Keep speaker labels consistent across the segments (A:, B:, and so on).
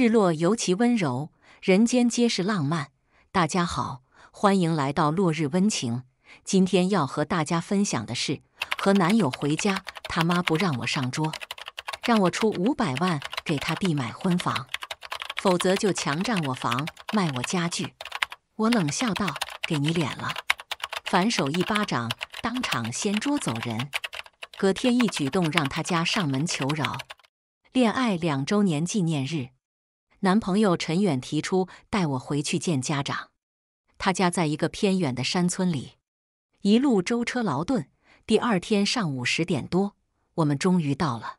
A: 日落尤其温柔，人间皆是浪漫。大家好，欢迎来到落日温情。今天要和大家分享的是，和男友回家，他妈不让我上桌，让我出五百万给他弟买婚房，否则就强占我房，卖我家具。我冷笑道：“给你脸了？”反手一巴掌，当场掀桌走人。隔天一举动，让他家上门求饶。恋爱两周年纪念日。男朋友陈远提出带我回去见家长，他家在一个偏远的山村里，一路舟车劳顿。第二天上午十点多，我们终于到了。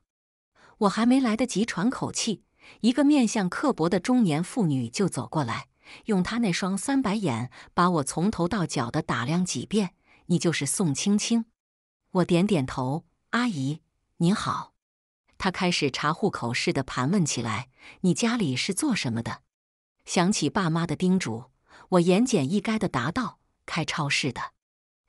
A: 我还没来得及喘口气，一个面相刻薄的中年妇女就走过来，用她那双三白眼把我从头到脚的打量几遍。你就是宋青青？我点点头。阿姨，您好。他开始查户口似的盘问起来：“你家里是做什么的？”想起爸妈的叮嘱，我言简意赅的答道：“开超市的。”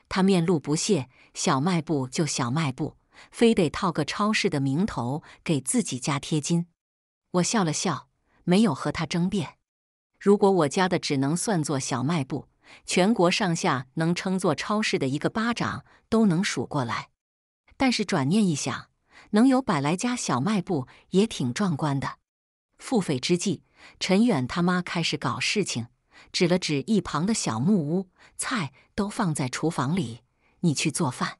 A: 他面露不屑：“小卖部就小卖部，非得套个超市的名头给自己家贴金。”我笑了笑，没有和他争辩。如果我家的只能算作小卖部，全国上下能称作超市的一个巴掌都能数过来。但是转念一想，能有百来家小卖部也挺壮观的。腹诽之际，陈远他妈开始搞事情，指了指一旁的小木屋，菜都放在厨房里，你去做饭。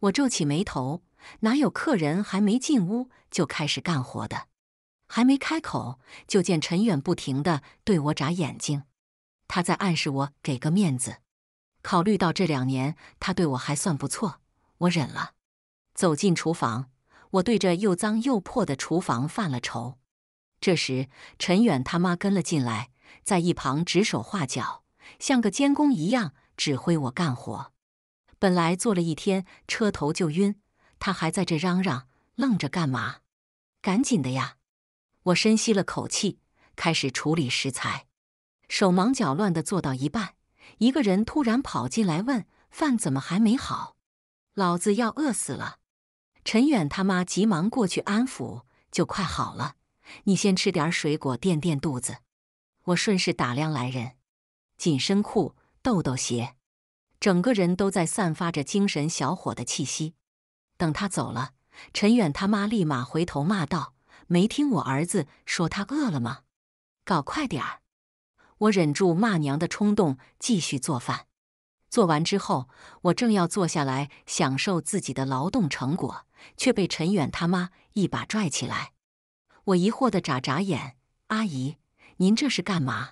A: 我皱起眉头，哪有客人还没进屋就开始干活的？还没开口，就见陈远不停地对我眨眼睛，他在暗示我给个面子。考虑到这两年他对我还算不错，我忍了，走进厨房。我对着又脏又破的厨房犯了愁。这时，陈远他妈跟了进来，在一旁指手画脚，像个监工一样指挥我干活。本来坐了一天车头就晕，他还在这嚷嚷：“愣着干嘛？赶紧的呀！”我深吸了口气，开始处理食材，手忙脚乱的做到一半，一个人突然跑进来问：“饭怎么还没好？老子要饿死了！”陈远他妈急忙过去安抚，就快好了。你先吃点水果垫垫肚子。我顺势打量来人，紧身裤、豆豆鞋，整个人都在散发着精神小伙的气息。等他走了，陈远他妈立马回头骂道：“没听我儿子说他饿了吗？搞快点儿！”我忍住骂娘的冲动，继续做饭。做完之后，我正要坐下来享受自己的劳动成果，却被陈远他妈一把拽起来。我疑惑的眨眨眼：“阿姨，您这是干嘛？”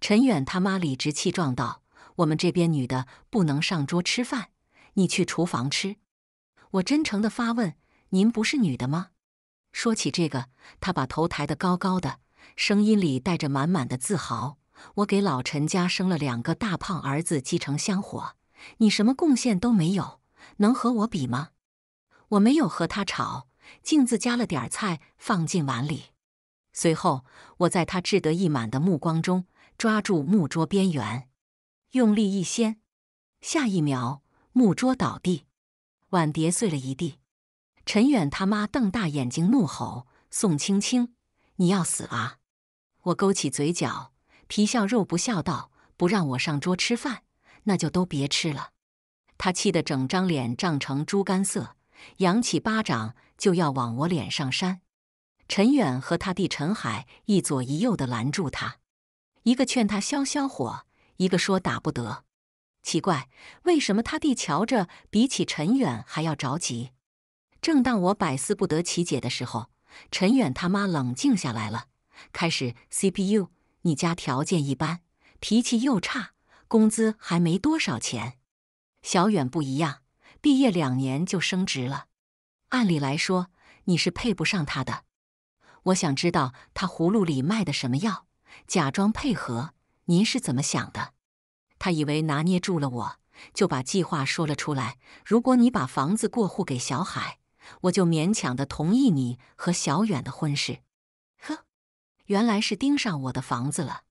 A: 陈远他妈理直气壮道：“我们这边女的不能上桌吃饭，你去厨房吃。”我真诚的发问：“您不是女的吗？”说起这个，他把头抬得高高的，声音里带着满满的自豪。我给老陈家生了两个大胖儿子，继承香火。你什么贡献都没有，能和我比吗？我没有和他吵，径自加了点菜放进碗里。随后，我在他志得意满的目光中，抓住木桌边缘，用力一掀。下一秒，木桌倒地，碗碟碎了一地。陈远他妈瞪大眼睛怒吼：“宋青青，你要死啊！”我勾起嘴角。皮笑肉不笑，道：“不让我上桌吃饭，那就都别吃了。”他气得整张脸涨成猪肝色，扬起巴掌就要往我脸上扇。陈远和他弟陈海一左一右的拦住他，一个劝他消消火，一个说打不得。奇怪，为什么他弟瞧着比起陈远还要着急？正当我百思不得其解的时候，陈远他妈冷静下来了，开始 CPU。你家条件一般，脾气又差，工资还没多少钱。小远不一样，毕业两年就升职了。按理来说，你是配不上他的。我想知道他葫芦里卖的什么药，假装配合。您是怎么想的？他以为拿捏住了我，就把计划说了出来。如果你把房子过户给小海，我就勉强的同意你和小远的婚事。原来是盯上我的房子了，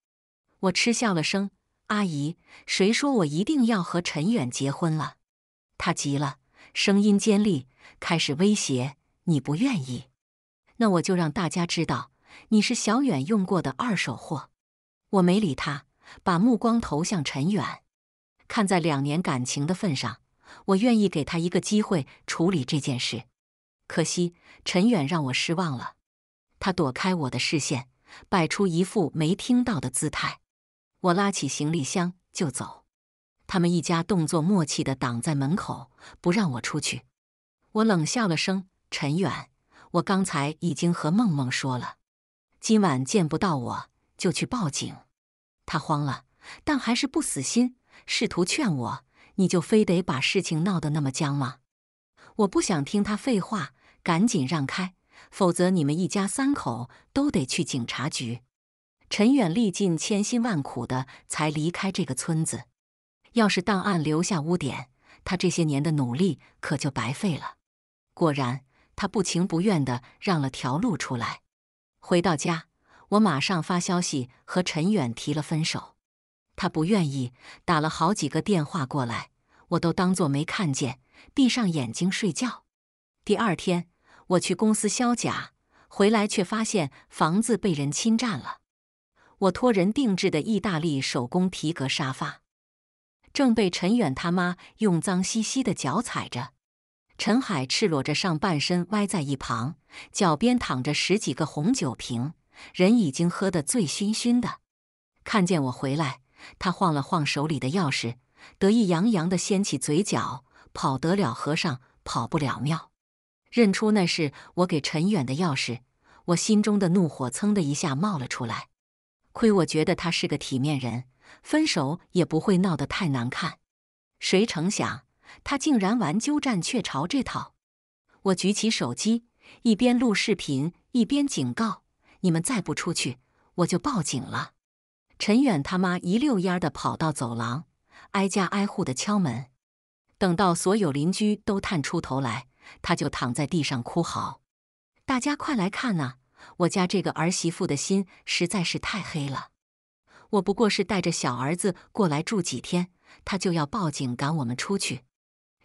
A: 我嗤笑了声。阿姨，谁说我一定要和陈远结婚了？他急了，声音尖利，开始威胁：“你不愿意，那我就让大家知道你是小远用过的二手货。”我没理他，把目光投向陈远。看在两年感情的份上，我愿意给他一个机会处理这件事。可惜，陈远让我失望了。他躲开我的视线。摆出一副没听到的姿态，我拉起行李箱就走。他们一家动作默契的挡在门口，不让我出去。我冷笑了声：“陈远，我刚才已经和梦梦说了，今晚见不到我就去报警。”他慌了，但还是不死心，试图劝我：“你就非得把事情闹得那么僵吗？”我不想听他废话，赶紧让开。否则，你们一家三口都得去警察局。陈远历尽千辛万苦的才离开这个村子，要是档案留下污点，他这些年的努力可就白费了。果然，他不情不愿的让了条路出来。回到家，我马上发消息和陈远提了分手。他不愿意，打了好几个电话过来，我都当作没看见，闭上眼睛睡觉。第二天。我去公司销假，回来却发现房子被人侵占了。我托人定制的意大利手工皮革沙发，正被陈远他妈用脏兮兮的脚踩着。陈海赤裸着上半身歪在一旁，脚边躺着十几个红酒瓶，人已经喝得醉醺醺的。看见我回来，他晃了晃手里的钥匙，得意洋洋的掀起嘴角，跑得了和尚跑不了庙。认出那是我给陈远的钥匙，我心中的怒火噌的一下冒了出来。亏我觉得他是个体面人，分手也不会闹得太难看，谁成想他竟然玩鸠占鹊巢这套！我举起手机，一边录视频一边警告：“你们再不出去，我就报警了！”陈远他妈一溜烟儿的跑到走廊，挨家挨户的敲门，等到所有邻居都探出头来。他就躺在地上哭嚎，大家快来看呐！我家这个儿媳妇的心实在是太黑了。我不过是带着小儿子过来住几天，她就要报警赶我们出去。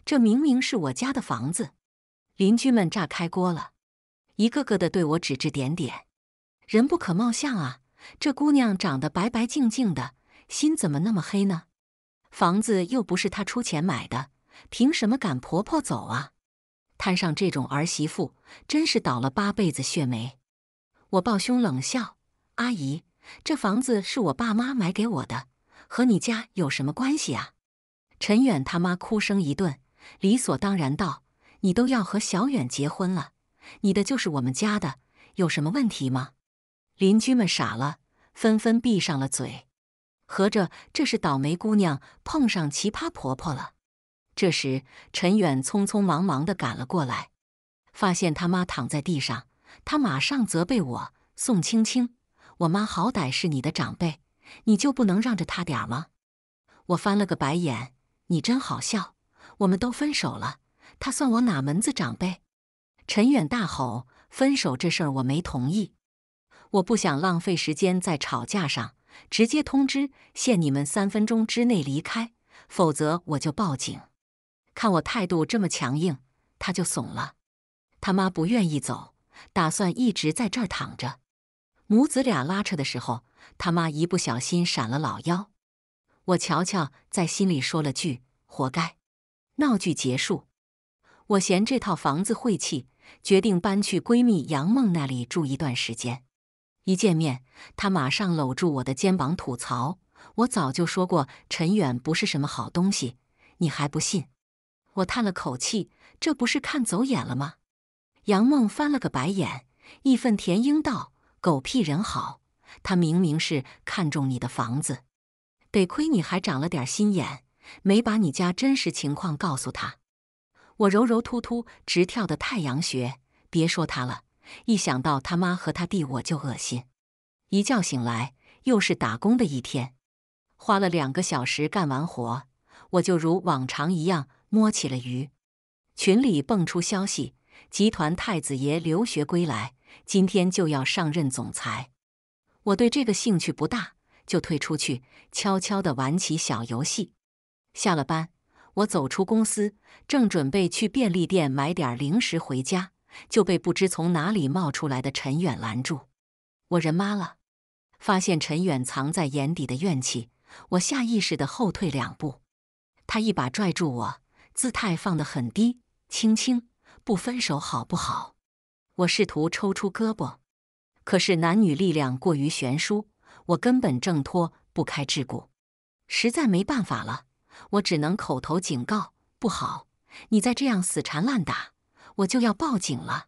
A: 这明明是我家的房子，邻居们炸开锅了，一个个的对我指指点点。人不可貌相啊，这姑娘长得白白净净的，心怎么那么黑呢？房子又不是她出钱买的，凭什么赶婆婆走啊？摊上这种儿媳妇，真是倒了八辈子血霉！我抱胸冷笑：“阿姨，这房子是我爸妈买给我的，和你家有什么关系啊？”陈远他妈哭声一顿，理所当然道：“你都要和小远结婚了，你的就是我们家的，有什么问题吗？”邻居们傻了，纷纷闭上了嘴。合着这是倒霉姑娘碰上奇葩婆婆了。这时，陈远匆匆忙忙的赶了过来，发现他妈躺在地上，他马上责备我：“宋青青，我妈好歹是你的长辈，你就不能让着她点吗？”我翻了个白眼：“你真好笑，我们都分手了，他算我哪门子长辈？”陈远大吼：“分手这事儿我没同意，我不想浪费时间在吵架上，直接通知，限你们三分钟之内离开，否则我就报警。”看我态度这么强硬，他就怂了。他妈不愿意走，打算一直在这儿躺着。母子俩拉扯的时候，他妈一不小心闪了老腰。我瞧瞧，在心里说了句“活该”。闹剧结束，我嫌这套房子晦气，决定搬去闺蜜杨梦那里住一段时间。一见面，她马上搂住我的肩膀吐槽：“我早就说过陈远不是什么好东西，你还不信？”我叹了口气，这不是看走眼了吗？杨梦翻了个白眼，义愤填膺道：“狗屁人好，他明明是看中你的房子，得亏你还长了点心眼，没把你家真实情况告诉他。”我揉揉突突直跳的太阳穴，别说他了，一想到他妈和他弟，我就恶心。一觉醒来，又是打工的一天，花了两个小时干完活，我就如往常一样。摸起了鱼，群里蹦出消息：集团太子爷留学归来，今天就要上任总裁。我对这个兴趣不大，就退出去，悄悄地玩起小游戏。下了班，我走出公司，正准备去便利店买点零食回家，就被不知从哪里冒出来的陈远拦住。我人妈了，发现陈远藏在眼底的怨气，我下意识地后退两步，他一把拽住我。姿态放得很低，轻轻不分手好不好？我试图抽出胳膊，可是男女力量过于悬殊，我根本挣脱不开桎梏。实在没办法了，我只能口头警告：不好，你再这样死缠烂打，我就要报警了。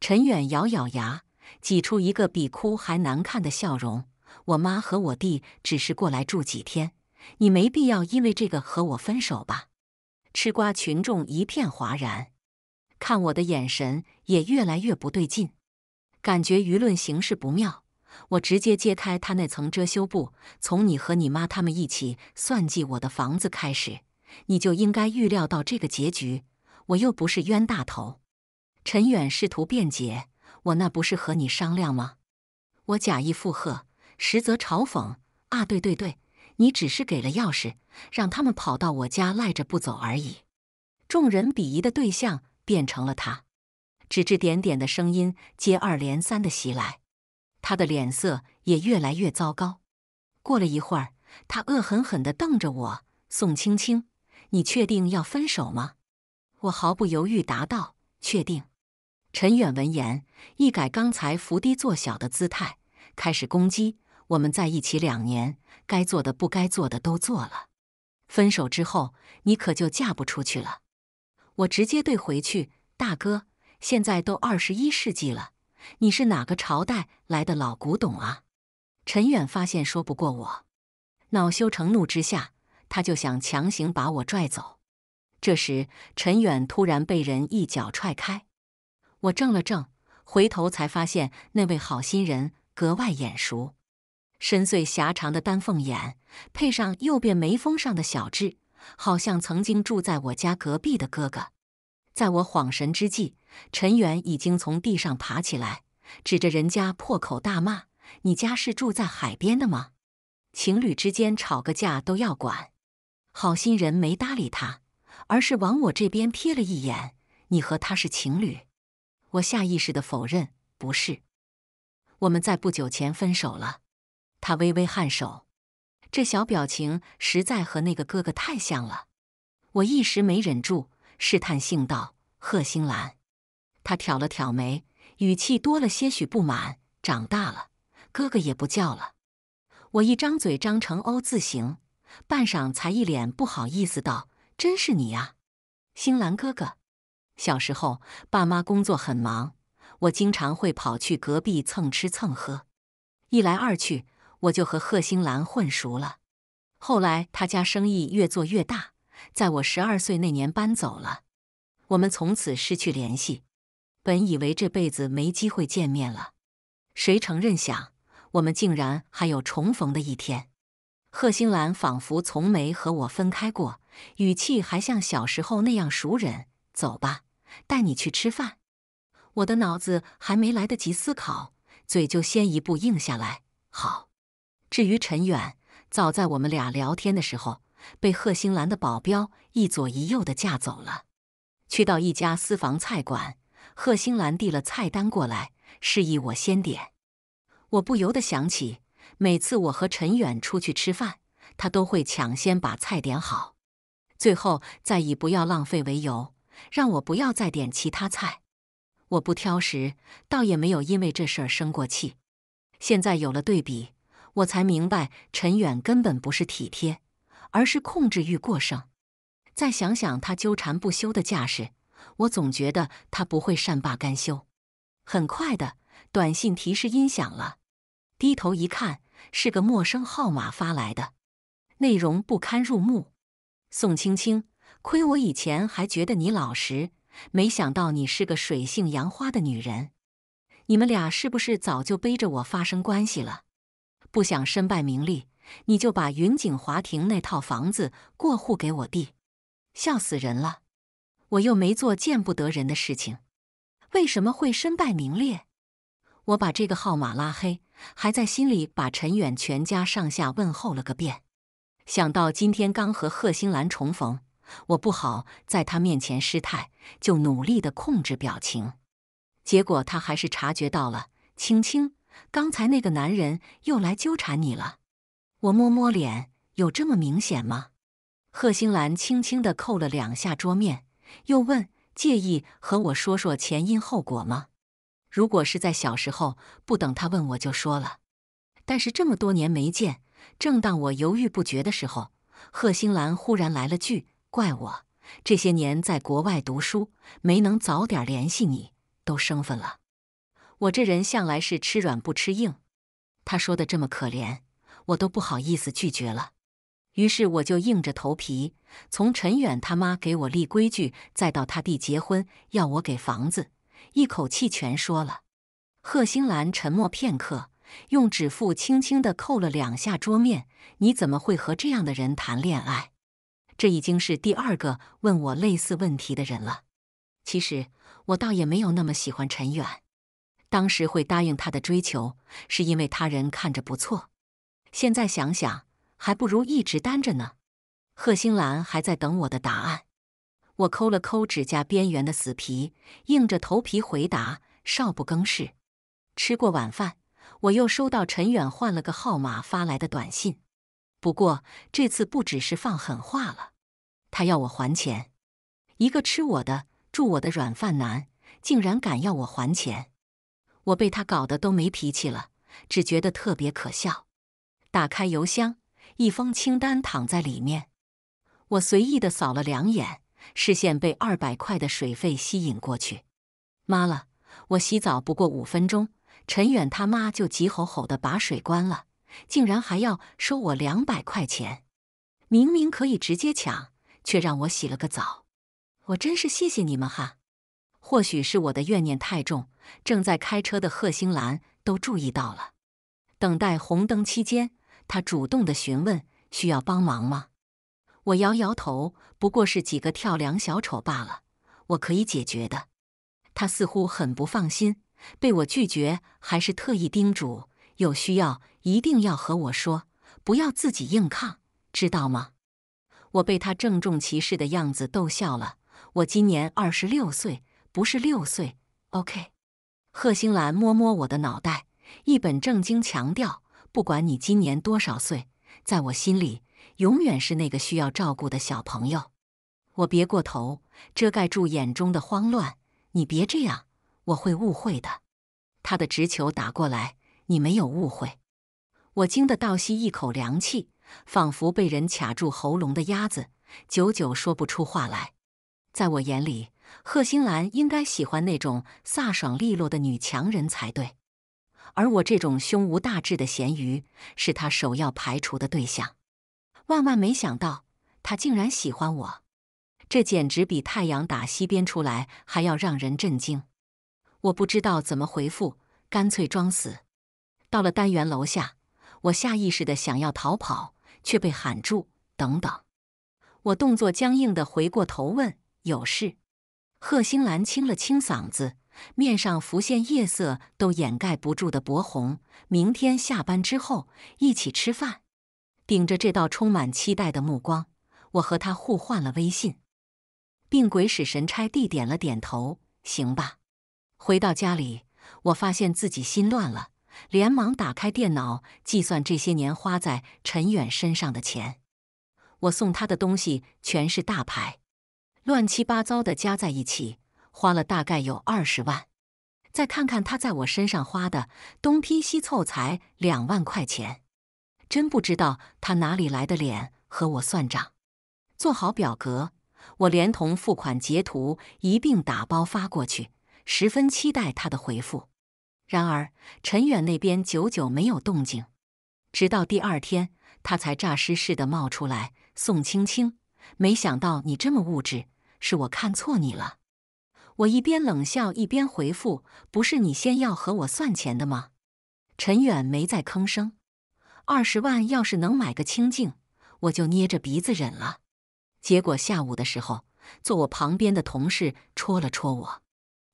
A: 陈远咬咬牙，挤出一个比哭还难看的笑容：“我妈和我弟只是过来住几天，你没必要因为这个和我分手吧。”吃瓜群众一片哗然，看我的眼神也越来越不对劲，感觉舆论形势不妙。我直接揭开他那层遮羞布，从你和你妈他们一起算计我的房子开始，你就应该预料到这个结局。我又不是冤大头。陈远试图辩解，我那不是和你商量吗？我假意附和，实则嘲讽啊！对对对。你只是给了钥匙，让他们跑到我家赖着不走而已。众人鄙夷的对象变成了他，指指点点的声音接二连三的袭来，他的脸色也越来越糟糕。过了一会儿，他恶狠狠的瞪着我：“宋青青，你确定要分手吗？”我毫不犹豫答道：“确定。”陈远闻言，一改刚才伏低做小的姿态，开始攻击。我们在一起两年，该做的不该做的都做了。分手之后，你可就嫁不出去了。我直接怼回去：“大哥，现在都二十一世纪了，你是哪个朝代来的老古董啊？”陈远发现说不过我，恼羞成怒之下，他就想强行把我拽走。这时，陈远突然被人一脚踹开，我怔了怔，回头才发现那位好心人格外眼熟。深邃狭长的丹凤眼，配上右边眉峰上的小痣，好像曾经住在我家隔壁的哥哥。在我恍神之际，陈远已经从地上爬起来，指着人家破口大骂：“你家是住在海边的吗？情侣之间吵个架都要管。”好心人没搭理他，而是往我这边瞥了一眼：“你和他是情侣？”我下意识的否认：“不是，我们在不久前分手了。”他微微颔首，这小表情实在和那个哥哥太像了。我一时没忍住，试探性道：“贺星兰。”他挑了挑眉，语气多了些许不满：“长大了，哥哥也不叫了。”我一张嘴张成 “O” 字形，半晌才一脸不好意思道：“真是你啊，星兰哥哥。”小时候，爸妈工作很忙，我经常会跑去隔壁蹭吃蹭喝，一来二去。我就和贺星兰混熟了，后来他家生意越做越大，在我十二岁那年搬走了，我们从此失去联系。本以为这辈子没机会见面了，谁承认想我们竟然还有重逢的一天？贺星兰仿佛从没和我分开过，语气还像小时候那样熟人。走吧，带你去吃饭。我的脑子还没来得及思考，嘴就先一步应下来。好。至于陈远，早在我们俩聊天的时候，被贺星兰的保镖一左一右的架走了，去到一家私房菜馆。贺星兰递了菜单过来，示意我先点。我不由得想起，每次我和陈远出去吃饭，他都会抢先把菜点好，最后再以不要浪费为由，让我不要再点其他菜。我不挑食，倒也没有因为这事儿生过气。现在有了对比。我才明白，陈远根本不是体贴，而是控制欲过剩。再想想他纠缠不休的架势，我总觉得他不会善罢甘休。很快的，短信提示音响了，低头一看，是个陌生号码发来的，内容不堪入目。宋青青，亏我以前还觉得你老实，没想到你是个水性杨花的女人。你们俩是不是早就背着我发生关系了？不想身败名裂，你就把云景华庭那套房子过户给我弟。笑死人了，我又没做见不得人的事情，为什么会身败名裂？我把这个号码拉黑，还在心里把陈远全家上下问候了个遍。想到今天刚和贺新兰重逢，我不好在他面前失态，就努力的控制表情。结果他还是察觉到了，青青。刚才那个男人又来纠缠你了，我摸摸脸，有这么明显吗？贺星兰轻轻的扣了两下桌面，又问：“介意和我说说前因后果吗？”如果是在小时候，不等他问我就说了。但是这么多年没见，正当我犹豫不决的时候，贺星兰忽然来了句：“怪我这些年在国外读书，没能早点联系你，都生分了。”我这人向来是吃软不吃硬，他说的这么可怜，我都不好意思拒绝了。于是我就硬着头皮，从陈远他妈给我立规矩，再到他弟结婚要我给房子，一口气全说了。贺星兰沉默片刻，用指腹轻轻的扣了两下桌面。你怎么会和这样的人谈恋爱？这已经是第二个问我类似问题的人了。其实我倒也没有那么喜欢陈远。当时会答应他的追求，是因为他人看着不错。现在想想，还不如一直单着呢。贺星兰还在等我的答案。我抠了抠指甲边缘的死皮，硬着头皮回答：“少不更事。”吃过晚饭，我又收到陈远换了个号码发来的短信。不过这次不只是放狠话了，他要我还钱。一个吃我的、住我的软饭男，竟然敢要我还钱！我被他搞得都没脾气了，只觉得特别可笑。打开邮箱，一封清单躺在里面。我随意的扫了两眼，视线被二百块的水费吸引过去。妈了！我洗澡不过五分钟，陈远他妈就急吼吼的把水关了，竟然还要收我两百块钱。明明可以直接抢，却让我洗了个澡。我真是谢谢你们哈。或许是我的怨念太重。正在开车的贺星兰都注意到了。等待红灯期间，他主动的询问：“需要帮忙吗？”我摇摇头：“不过是几个跳梁小丑罢了，我可以解决的。”他似乎很不放心，被我拒绝，还是特意叮嘱：“有需要一定要和我说，不要自己硬抗，知道吗？”我被他郑重其事的样子逗笑了。我今年二十六岁，不是六岁。OK。贺星兰摸摸我的脑袋，一本正经强调：“不管你今年多少岁，在我心里永远是那个需要照顾的小朋友。”我别过头，遮盖住眼中的慌乱。“你别这样，我会误会的。”他的直球打过来，你没有误会。我惊得倒吸一口凉气，仿佛被人卡住喉咙的鸭子，久久说不出话来。在我眼里。贺星兰应该喜欢那种飒爽利落的女强人才对，而我这种胸无大志的咸鱼是她首要排除的对象。万万没想到，她竟然喜欢我，这简直比太阳打西边出来还要让人震惊！我不知道怎么回复，干脆装死。到了单元楼下，我下意识的想要逃跑，却被喊住：“等等！”我动作僵硬的回过头问：“有事？”贺星兰清了清嗓子，面上浮现夜色都掩盖不住的薄红。明天下班之后一起吃饭。顶着这道充满期待的目光，我和他互换了微信，并鬼使神差地点了点头：“行吧。”回到家里，我发现自己心乱了，连忙打开电脑计算这些年花在陈远身上的钱。我送他的东西全是大牌。乱七八糟的加在一起，花了大概有二十万。再看看他在我身上花的，东拼西凑才两万块钱，真不知道他哪里来的脸和我算账。做好表格，我连同付款截图一并打包发过去，十分期待他的回复。然而陈远那边久久没有动静，直到第二天他才诈尸似的冒出来：“宋青青，没想到你这么物质。”是我看错你了，我一边冷笑一边回复：“不是你先要和我算钱的吗？”陈远没再吭声。二十万要是能买个清净，我就捏着鼻子忍了。结果下午的时候，坐我旁边的同事戳了戳我：“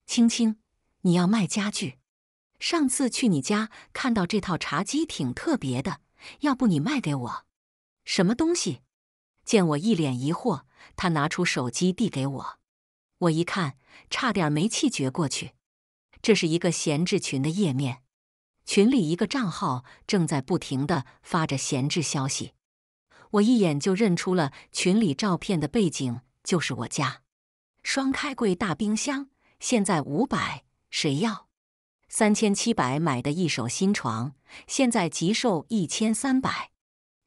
A: 青青，你要卖家具？上次去你家看到这套茶几挺特别的，要不你卖给我？”什么东西？见我一脸疑惑。他拿出手机递给我，我一看，差点没气绝过去。这是一个闲置群的页面，群里一个账号正在不停的发着闲置消息。我一眼就认出了群里照片的背景就是我家，双开柜大冰箱，现在五百谁要？三千七百买的一手新床，现在急售一千三百。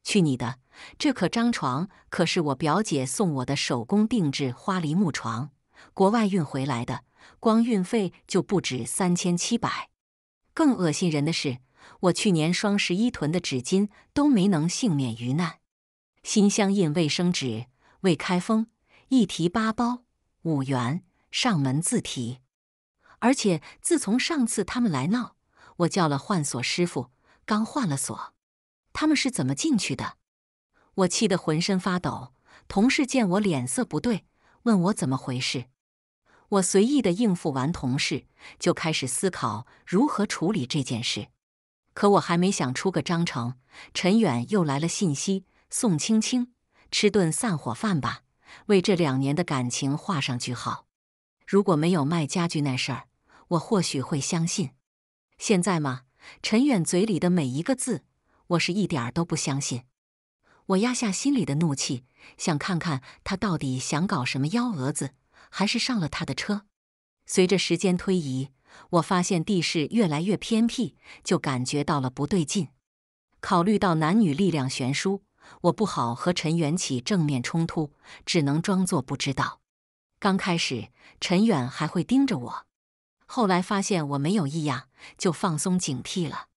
A: 去你的！这可张床可是我表姐送我的手工定制花梨木床，国外运回来的，光运费就不止三千七百。更恶心人的是，我去年双十一囤的纸巾都没能幸免于难。新相印卫生纸，未开封，一提八包，五元，上门自提。而且自从上次他们来闹，我叫了换锁师傅，刚换了锁。他们是怎么进去的？我气得浑身发抖。同事见我脸色不对，问我怎么回事。我随意的应付完同事，就开始思考如何处理这件事。可我还没想出个章程，陈远又来了信息：“宋青青，吃顿散伙饭吧，为这两年的感情画上句号。”如果没有卖家具那事儿，我或许会相信。现在嘛，陈远嘴里的每一个字。我是一点儿都不相信。我压下心里的怒气，想看看他到底想搞什么幺蛾子，还是上了他的车。随着时间推移，我发现地势越来越偏僻，就感觉到了不对劲。考虑到男女力量悬殊，我不好和陈远起正面冲突，只能装作不知道。刚开始，陈远还会盯着我，后来发现我没有异样，就放松警惕了。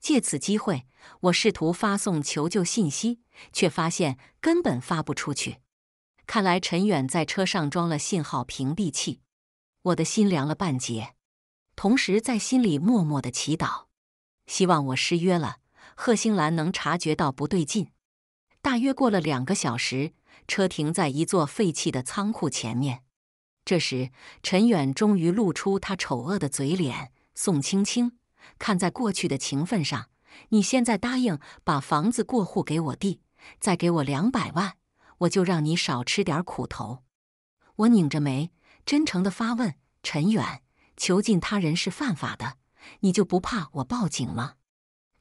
A: 借此机会，我试图发送求救信息，却发现根本发不出去。看来陈远在车上装了信号屏蔽器，我的心凉了半截。同时，在心里默默的祈祷，希望我失约了，贺星兰能察觉到不对劲。大约过了两个小时，车停在一座废弃的仓库前面。这时，陈远终于露出他丑恶的嘴脸。宋青青。看在过去的情分上，你现在答应把房子过户给我弟，再给我两百万，我就让你少吃点苦头。我拧着眉，真诚地发问：“陈远，囚禁他人是犯法的，你就不怕我报警吗？”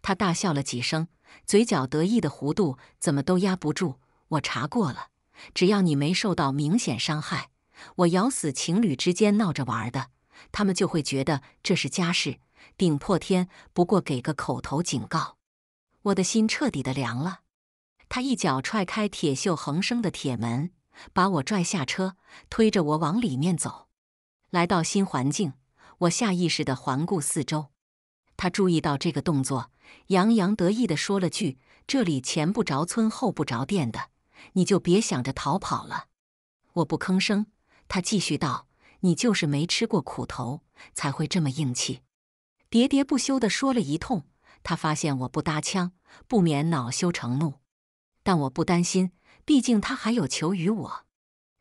A: 他大笑了几声，嘴角得意的弧度怎么都压不住。我查过了，只要你没受到明显伤害，我咬死情侣之间闹着玩的，他们就会觉得这是家事。顶破天，不过给个口头警告，我的心彻底的凉了。他一脚踹开铁锈横生的铁门，把我拽下车，推着我往里面走。来到新环境，我下意识的环顾四周。他注意到这个动作，洋洋得意的说了句：“这里前不着村后不着店的，你就别想着逃跑了。”我不吭声。他继续道：“你就是没吃过苦头，才会这么硬气。”喋喋不休地说了一通，他发现我不搭腔，不免恼羞成怒。但我不担心，毕竟他还有求于我。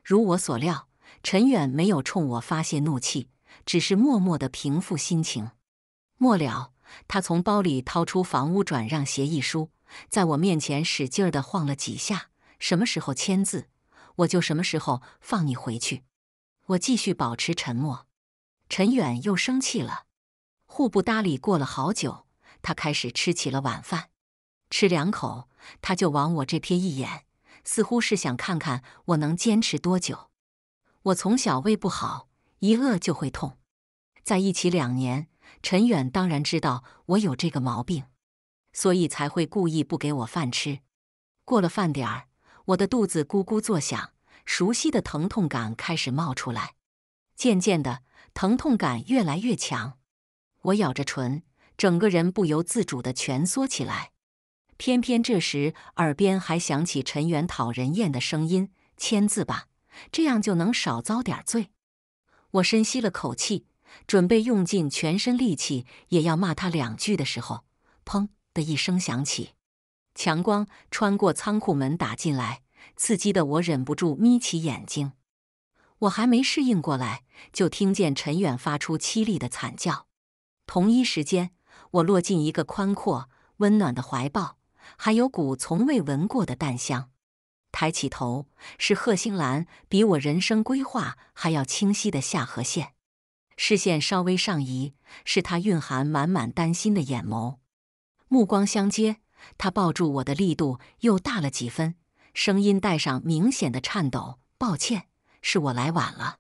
A: 如我所料，陈远没有冲我发泄怒气，只是默默的平复心情。末了，他从包里掏出房屋转让协议书，在我面前使劲儿的晃了几下。什么时候签字，我就什么时候放你回去。我继续保持沉默。陈远又生气了。互不搭理，过了好久，他开始吃起了晚饭。吃两口，他就往我这瞥一眼，似乎是想看看我能坚持多久。我从小胃不好，一饿就会痛。在一起两年，陈远当然知道我有这个毛病，所以才会故意不给我饭吃。过了饭点儿，我的肚子咕咕作响，熟悉的疼痛感开始冒出来，渐渐的，疼痛感越来越强。我咬着唇，整个人不由自主的蜷缩起来。偏偏这时，耳边还响起陈远讨人厌的声音：“签字吧，这样就能少遭点罪。”我深吸了口气，准备用尽全身力气也要骂他两句的时候，砰的一声响起，强光穿过仓库门打进来，刺激的我忍不住眯起眼睛。我还没适应过来，就听见陈远发出凄厉的惨叫。同一时间，我落进一个宽阔、温暖的怀抱，还有股从未闻过的淡香。抬起头，是贺星兰比我人生规划还要清晰的下颌线；视线稍微上移，是他蕴含满满担心的眼眸。目光相接，他抱住我的力度又大了几分，声音带上明显的颤抖：“抱歉，是我来晚了。”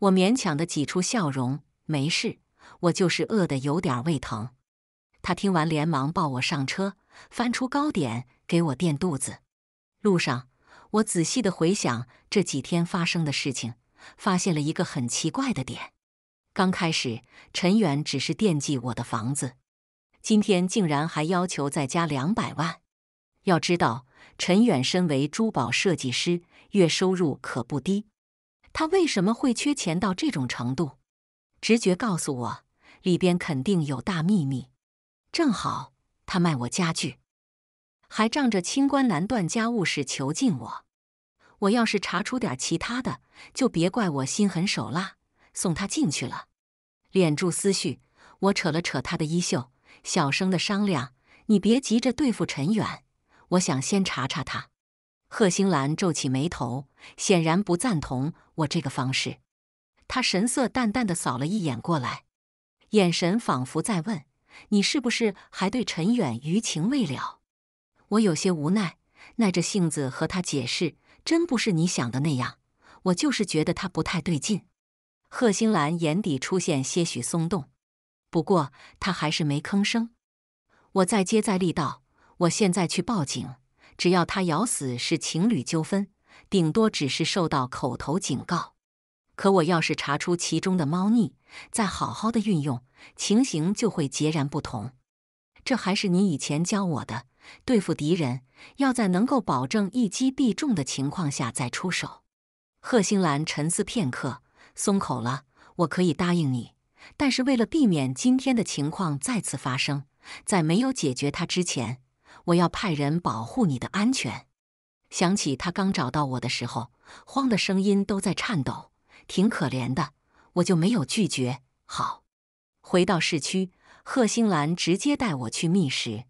A: 我勉强的挤出笑容：“没事。”我就是饿的有点胃疼，他听完连忙抱我上车，翻出糕点给我垫肚子。路上，我仔细的回想这几天发生的事情，发现了一个很奇怪的点：刚开始陈远只是惦记我的房子，今天竟然还要求再加两百万。要知道，陈远身为珠宝设计师，月收入可不低，他为什么会缺钱到这种程度？直觉告诉我。里边肯定有大秘密，正好他卖我家具，还仗着清官难断家务事囚禁我。我要是查出点其他的，就别怪我心狠手辣，送他进去了。敛住思绪，我扯了扯他的衣袖，小声的商量：“你别急着对付陈远，我想先查查他。”贺星兰皱起眉头，显然不赞同我这个方式。他神色淡淡的扫了一眼过来。眼神仿佛在问：“你是不是还对陈远余情未了？”我有些无奈，耐着性子和他解释：“真不是你想的那样，我就是觉得他不太对劲。”贺星兰眼底出现些许松动，不过他还是没吭声。我再接再厉道：“我现在去报警，只要他咬死是情侣纠纷，顶多只是受到口头警告。”可我要是查出其中的猫腻，再好好的运用，情形就会截然不同。这还是你以前教我的，对付敌人要在能够保证一击必中的情况下再出手。贺星兰沉思片刻，松口了，我可以答应你，但是为了避免今天的情况再次发生，在没有解决他之前，我要派人保护你的安全。想起他刚找到我的时候，慌的声音都在颤抖。挺可怜的，我就没有拒绝。好，回到市区，贺星兰直接带我去觅食。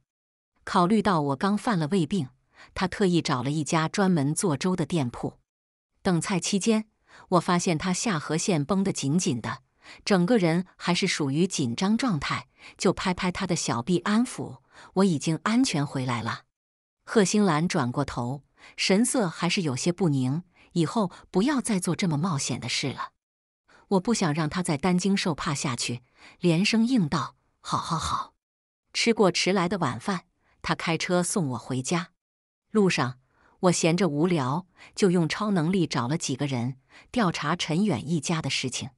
A: 考虑到我刚犯了胃病，他特意找了一家专门做粥的店铺。等菜期间，我发现他下颌线绷得紧紧的，整个人还是属于紧张状态，就拍拍他的小臂安抚：“我已经安全回来了。”贺星兰转过头，神色还是有些不宁。以后不要再做这么冒险的事了，我不想让他再担惊受怕下去。连声应道：“好好好。”吃过迟来的晚饭，他开车送我回家。路上我闲着无聊，就用超能力找了几个人调查陈远一家的事情。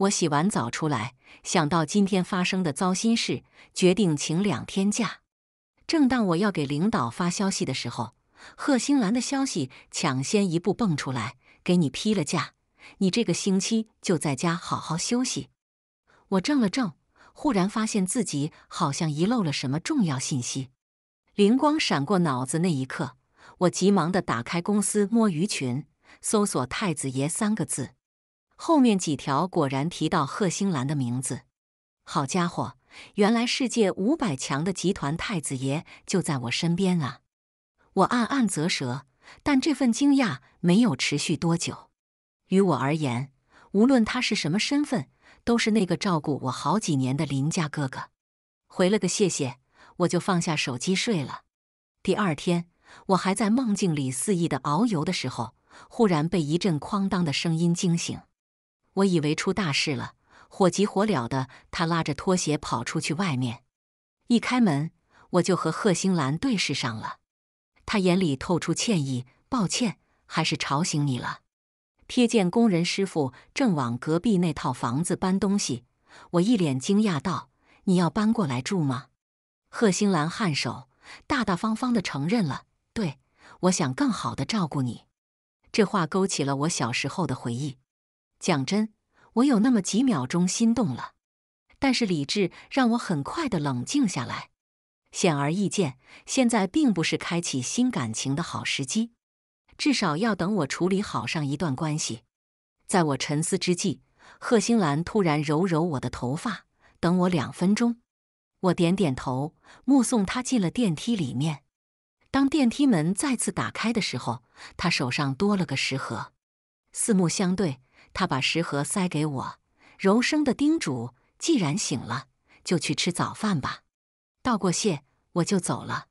A: 我洗完澡出来，想到今天发生的糟心事，决定请两天假。正当我要给领导发消息的时候。贺星兰的消息抢先一步蹦出来，给你批了假，你这个星期就在家好好休息。我怔了怔，忽然发现自己好像遗漏了什么重要信息。灵光闪过脑子那一刻，我急忙地打开公司摸鱼群，搜索“太子爷”三个字。后面几条果然提到贺星兰的名字。好家伙，原来世界五百强的集团太子爷就在我身边啊！我暗暗啧舌，但这份惊讶没有持续多久。于我而言，无论他是什么身份，都是那个照顾我好几年的林家哥哥。回了个谢谢，我就放下手机睡了。第二天，我还在梦境里肆意的遨游的时候，忽然被一阵哐当的声音惊醒。我以为出大事了，火急火燎的他拉着拖鞋跑出去外面。一开门，我就和贺星兰对视上了。他眼里透出歉意，抱歉，还是吵醒你了。瞥见工人师傅正往隔壁那套房子搬东西，我一脸惊讶道：“你要搬过来住吗？”贺星兰颔首，大大方方地承认了：“对，我想更好地照顾你。”这话勾起了我小时候的回忆。讲真，我有那么几秒钟心动了，但是理智让我很快地冷静下来。显而易见，现在并不是开启新感情的好时机，至少要等我处理好上一段关系。在我沉思之际，贺星兰突然揉揉我的头发，等我两分钟。我点点头，目送他进了电梯里面。当电梯门再次打开的时候，他手上多了个食盒。四目相对，他把食盒塞给我，柔声的叮嘱：“既然醒了，就去吃早饭吧。”道过谢，我就走了。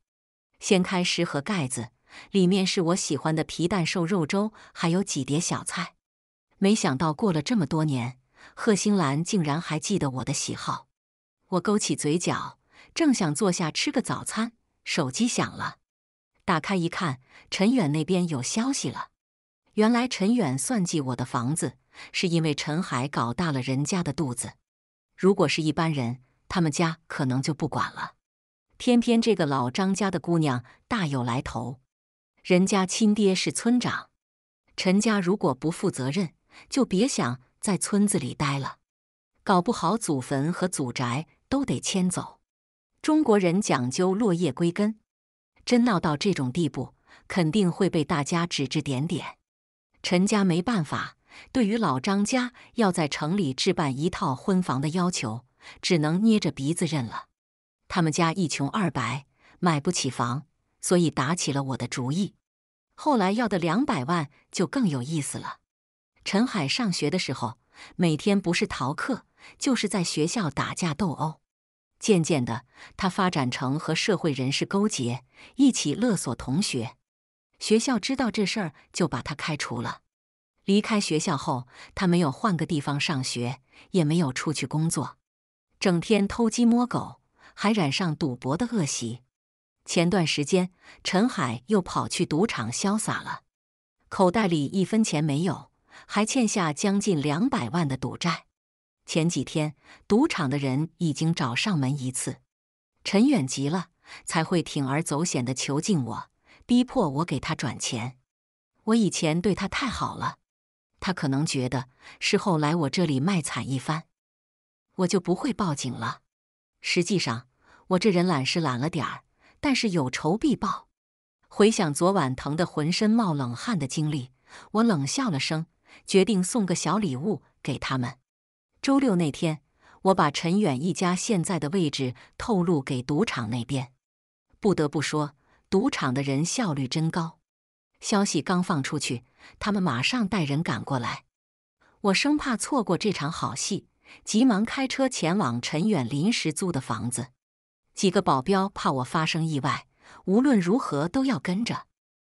A: 掀开食盒盖子，里面是我喜欢的皮蛋瘦肉粥，还有几碟小菜。没想到过了这么多年，贺星兰竟然还记得我的喜好。我勾起嘴角，正想坐下吃个早餐，手机响了。打开一看，陈远那边有消息了。原来陈远算计我的房子，是因为陈海搞大了人家的肚子。如果是一般人，他们家可能就不管了。偏偏这个老张家的姑娘大有来头，人家亲爹是村长。陈家如果不负责任，就别想在村子里待了，搞不好祖坟和祖宅都得迁走。中国人讲究落叶归根，真闹到这种地步，肯定会被大家指指点点。陈家没办法，对于老张家要在城里置办一套婚房的要求，只能捏着鼻子认了。他们家一穷二白，买不起房，所以打起了我的主意。后来要的两百万就更有意思了。陈海上学的时候，每天不是逃课，就是在学校打架斗殴。渐渐的，他发展成和社会人士勾结，一起勒索同学。学校知道这事儿，就把他开除了。离开学校后，他没有换个地方上学，也没有出去工作，整天偷鸡摸狗。还染上赌博的恶习。前段时间，陈海又跑去赌场潇洒了，口袋里一分钱没有，还欠下将近两百万的赌债。前几天，赌场的人已经找上门一次，陈远急了，才会铤而走险的囚禁我，逼迫我给他转钱。我以前对他太好了，他可能觉得事后来我这里卖惨一番，我就不会报警了。实际上。我这人懒是懒了点儿，但是有仇必报。回想昨晚疼得浑身冒冷汗的经历，我冷笑了声，决定送个小礼物给他们。周六那天，我把陈远一家现在的位置透露给赌场那边。不得不说，赌场的人效率真高。消息刚放出去，他们马上带人赶过来。我生怕错过这场好戏，急忙开车前往陈远临时租的房子。几个保镖怕我发生意外，无论如何都要跟着。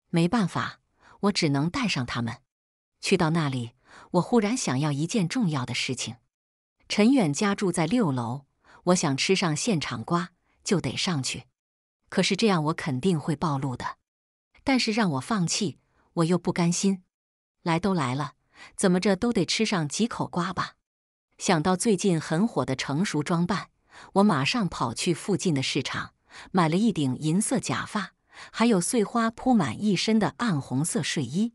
A: 没办法，我只能带上他们。去到那里，我忽然想要一件重要的事情。陈远家住在六楼，我想吃上现场瓜，就得上去。可是这样我肯定会暴露的。但是让我放弃，我又不甘心。来都来了，怎么着都得吃上几口瓜吧。想到最近很火的成熟装扮。我马上跑去附近的市场，买了一顶银色假发，还有碎花铺满一身的暗红色睡衣，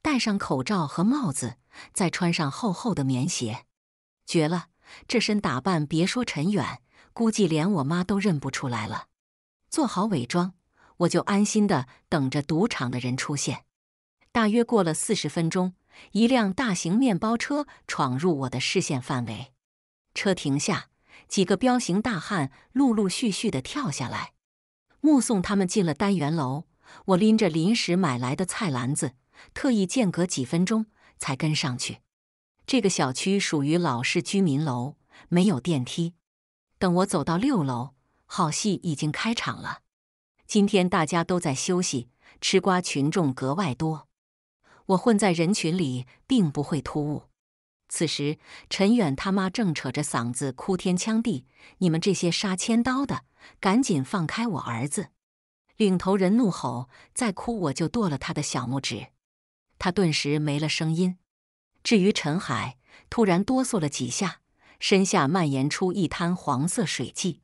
A: 戴上口罩和帽子，再穿上厚厚的棉鞋。绝了，这身打扮别说陈远，估计连我妈都认不出来了。做好伪装，我就安心的等着赌场的人出现。大约过了四十分钟，一辆大型面包车闯入我的视线范围，车停下。几个彪形大汉陆陆续续的跳下来，目送他们进了单元楼。我拎着临时买来的菜篮子，特意间隔几分钟才跟上去。这个小区属于老式居民楼，没有电梯。等我走到六楼，好戏已经开场了。今天大家都在休息，吃瓜群众格外多。我混在人群里，并不会突兀。此时，陈远他妈正扯着嗓子哭天抢地：“你们这些杀千刀的，赶紧放开我儿子！”领头人怒吼：“再哭我就剁了他的小拇指！”他顿时没了声音。至于陈海，突然哆嗦了几下，身下蔓延出一滩黄色水迹。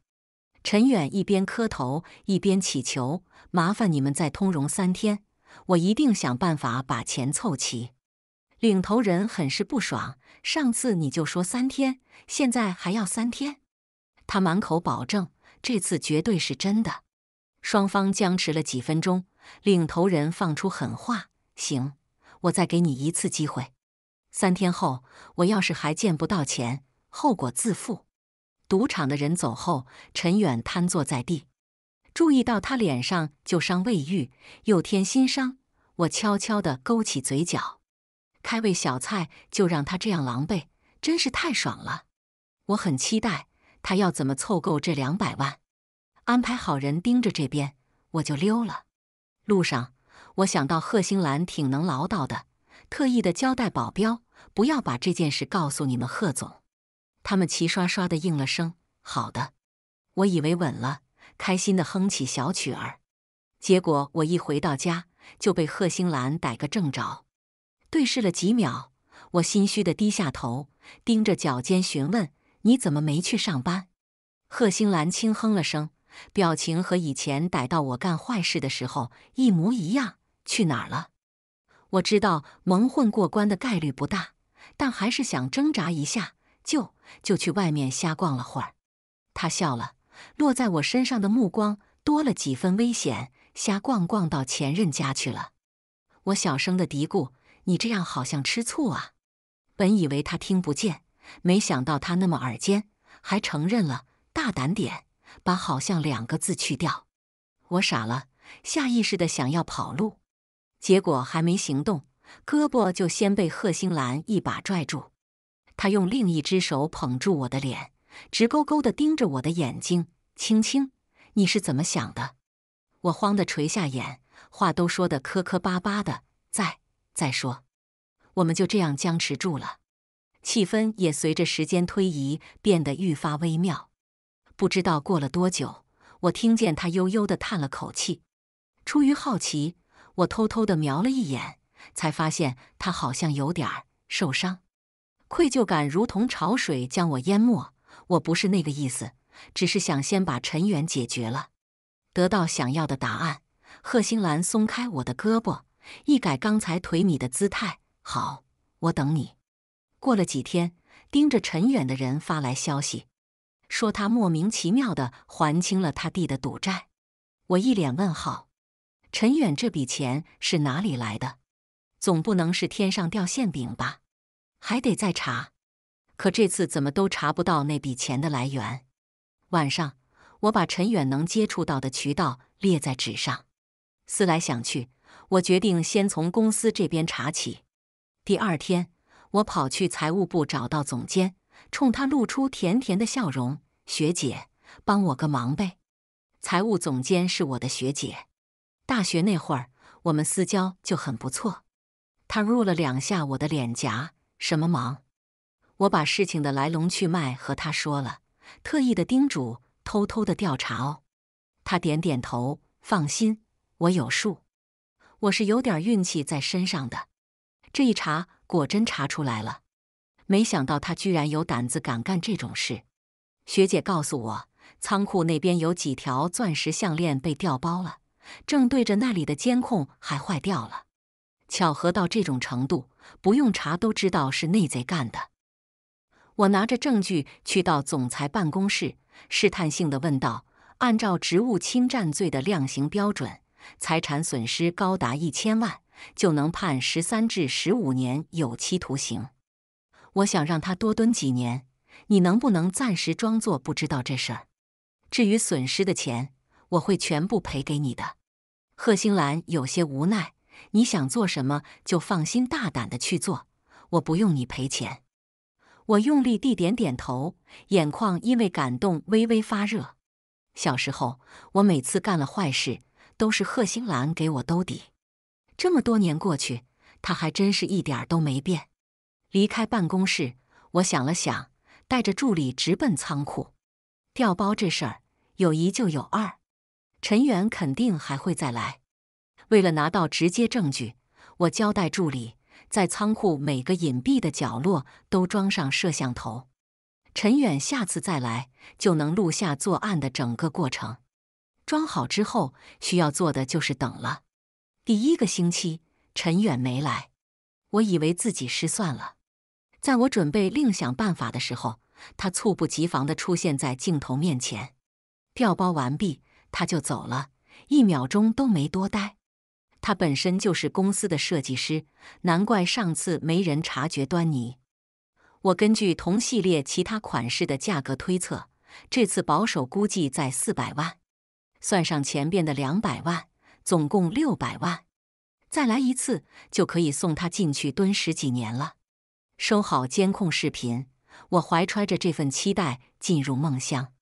A: 陈远一边磕头一边祈求：“麻烦你们再通融三天，我一定想办法把钱凑齐。”领头人很是不爽，上次你就说三天，现在还要三天。他满口保证，这次绝对是真的。双方僵持了几分钟，领头人放出狠话：“行，我再给你一次机会，三天后我要是还见不到钱，后果自负。”赌场的人走后，陈远瘫坐在地，注意到他脸上旧伤未愈，又添新伤，我悄悄的勾起嘴角。开胃小菜就让他这样狼狈，真是太爽了！我很期待他要怎么凑够这两百万。安排好人盯着这边，我就溜了。路上，我想到贺星兰挺能唠叨的，特意的交代保镖不要把这件事告诉你们贺总。他们齐刷刷的应了声“好的”。我以为稳了，开心的哼起小曲儿。结果我一回到家，就被贺星兰逮个正着。对视了几秒，我心虚的低下头，盯着脚尖询问：“你怎么没去上班？”贺星兰轻哼了声，表情和以前逮到我干坏事的时候一模一样。“去哪儿了？”我知道蒙混过关的概率不大，但还是想挣扎一下，就就去外面瞎逛了会儿。他笑了，落在我身上的目光多了几分危险。“瞎逛逛到前任家去了。”我小声的嘀咕。你这样好像吃醋啊！本以为他听不见，没想到他那么耳尖，还承认了。大胆点，把“好像”两个字去掉。我傻了，下意识的想要跑路，结果还没行动，胳膊就先被贺星兰一把拽住。他用另一只手捧住我的脸，直勾勾的盯着我的眼睛：“青青，你是怎么想的？”我慌的垂下眼，话都说得磕磕巴巴的，在。再说，我们就这样僵持住了，气氛也随着时间推移变得愈发微妙。不知道过了多久，我听见他悠悠的叹了口气。出于好奇，我偷偷的瞄了一眼，才发现他好像有点儿受伤。愧疚感如同潮水将我淹没。我不是那个意思，只是想先把陈远解决了，得到想要的答案。贺星兰松开我的胳膊。一改刚才颓靡的姿态，好，我等你。过了几天，盯着陈远的人发来消息，说他莫名其妙的还清了他弟的赌债。我一脸问号：陈远这笔钱是哪里来的？总不能是天上掉馅饼吧？还得再查。可这次怎么都查不到那笔钱的来源。晚上，我把陈远能接触到的渠道列在纸上，思来想去。我决定先从公司这边查起。第二天，我跑去财务部找到总监，冲他露出甜甜的笑容：“学姐，帮我个忙呗。”财务总监是我的学姐，大学那会儿我们私交就很不错。他入了两下我的脸颊：“什么忙？”我把事情的来龙去脉和他说了，特意的叮嘱：“偷偷的调查哦。”他点点头：“放心，我有数。”我是有点运气在身上的，这一查果真查出来了。没想到他居然有胆子敢干这种事。学姐告诉我，仓库那边有几条钻石项链被调包了，正对着那里的监控还坏掉了。巧合到这种程度，不用查都知道是内贼干的。我拿着证据去到总裁办公室，试探性的问道：“按照职务侵占罪的量刑标准。”财产损失高达一千万，就能判十三至十五年有期徒刑。我想让他多蹲几年，你能不能暂时装作不知道这事儿？至于损失的钱，我会全部赔给你的。贺星兰有些无奈：“你想做什么就放心大胆的去做，我不用你赔钱。”我用力地点点头，眼眶因为感动微微发热。小时候，我每次干了坏事。都是贺星兰给我兜底，这么多年过去，他还真是一点儿都没变。离开办公室，我想了想，带着助理直奔仓库。调包这事儿有一就有二，陈远肯定还会再来。为了拿到直接证据，我交代助理在仓库每个隐蔽的角落都装上摄像头。陈远下次再来，就能录下作案的整个过程。装好之后，需要做的就是等了。第一个星期，陈远没来，我以为自己失算了。在我准备另想办法的时候，他猝不及防的出现在镜头面前。调包完毕，他就走了，一秒钟都没多待。他本身就是公司的设计师，难怪上次没人察觉端倪。我根据同系列其他款式的价格推测，这次保守估计在四百万。算上前边的两百万，总共六百万，再来一次就可以送他进去蹲十几年了。收好监控视频，我怀揣着这份期待进入梦乡。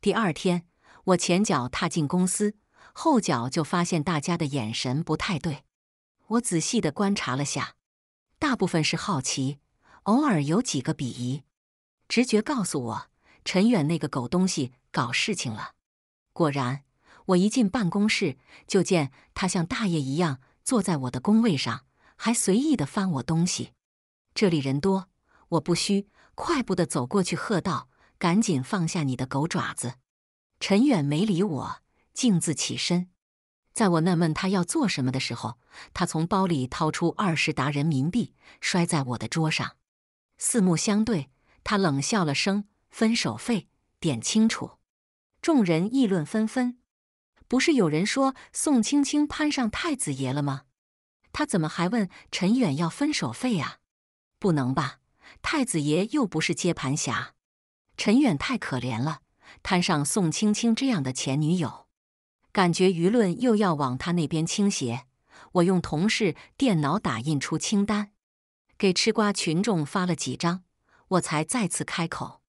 A: 第二天，我前脚踏进公司，后脚就发现大家的眼神不太对。我仔细的观察了下，大部分是好奇，偶尔有几个鄙夷。直觉告诉我，陈远那个狗东西搞事情了。果然。我一进办公室，就见他像大爷一样坐在我的工位上，还随意的翻我东西。这里人多，我不虚，快步的走过去，喝道：“赶紧放下你的狗爪子！”陈远没理我，径自起身。在我纳闷他要做什么的时候，他从包里掏出二十沓人民币，摔在我的桌上。四目相对，他冷笑了声：“分手费，点清楚。”众人议论纷纷。不是有人说宋青青攀上太子爷了吗？他怎么还问陈远要分手费啊？不能吧，太子爷又不是接盘侠。陈远太可怜了，摊上宋青青这样的前女友，感觉舆论又要往他那边倾斜。我用同事电脑打印出清单，给吃瓜群众发了几张，我才再次开口：“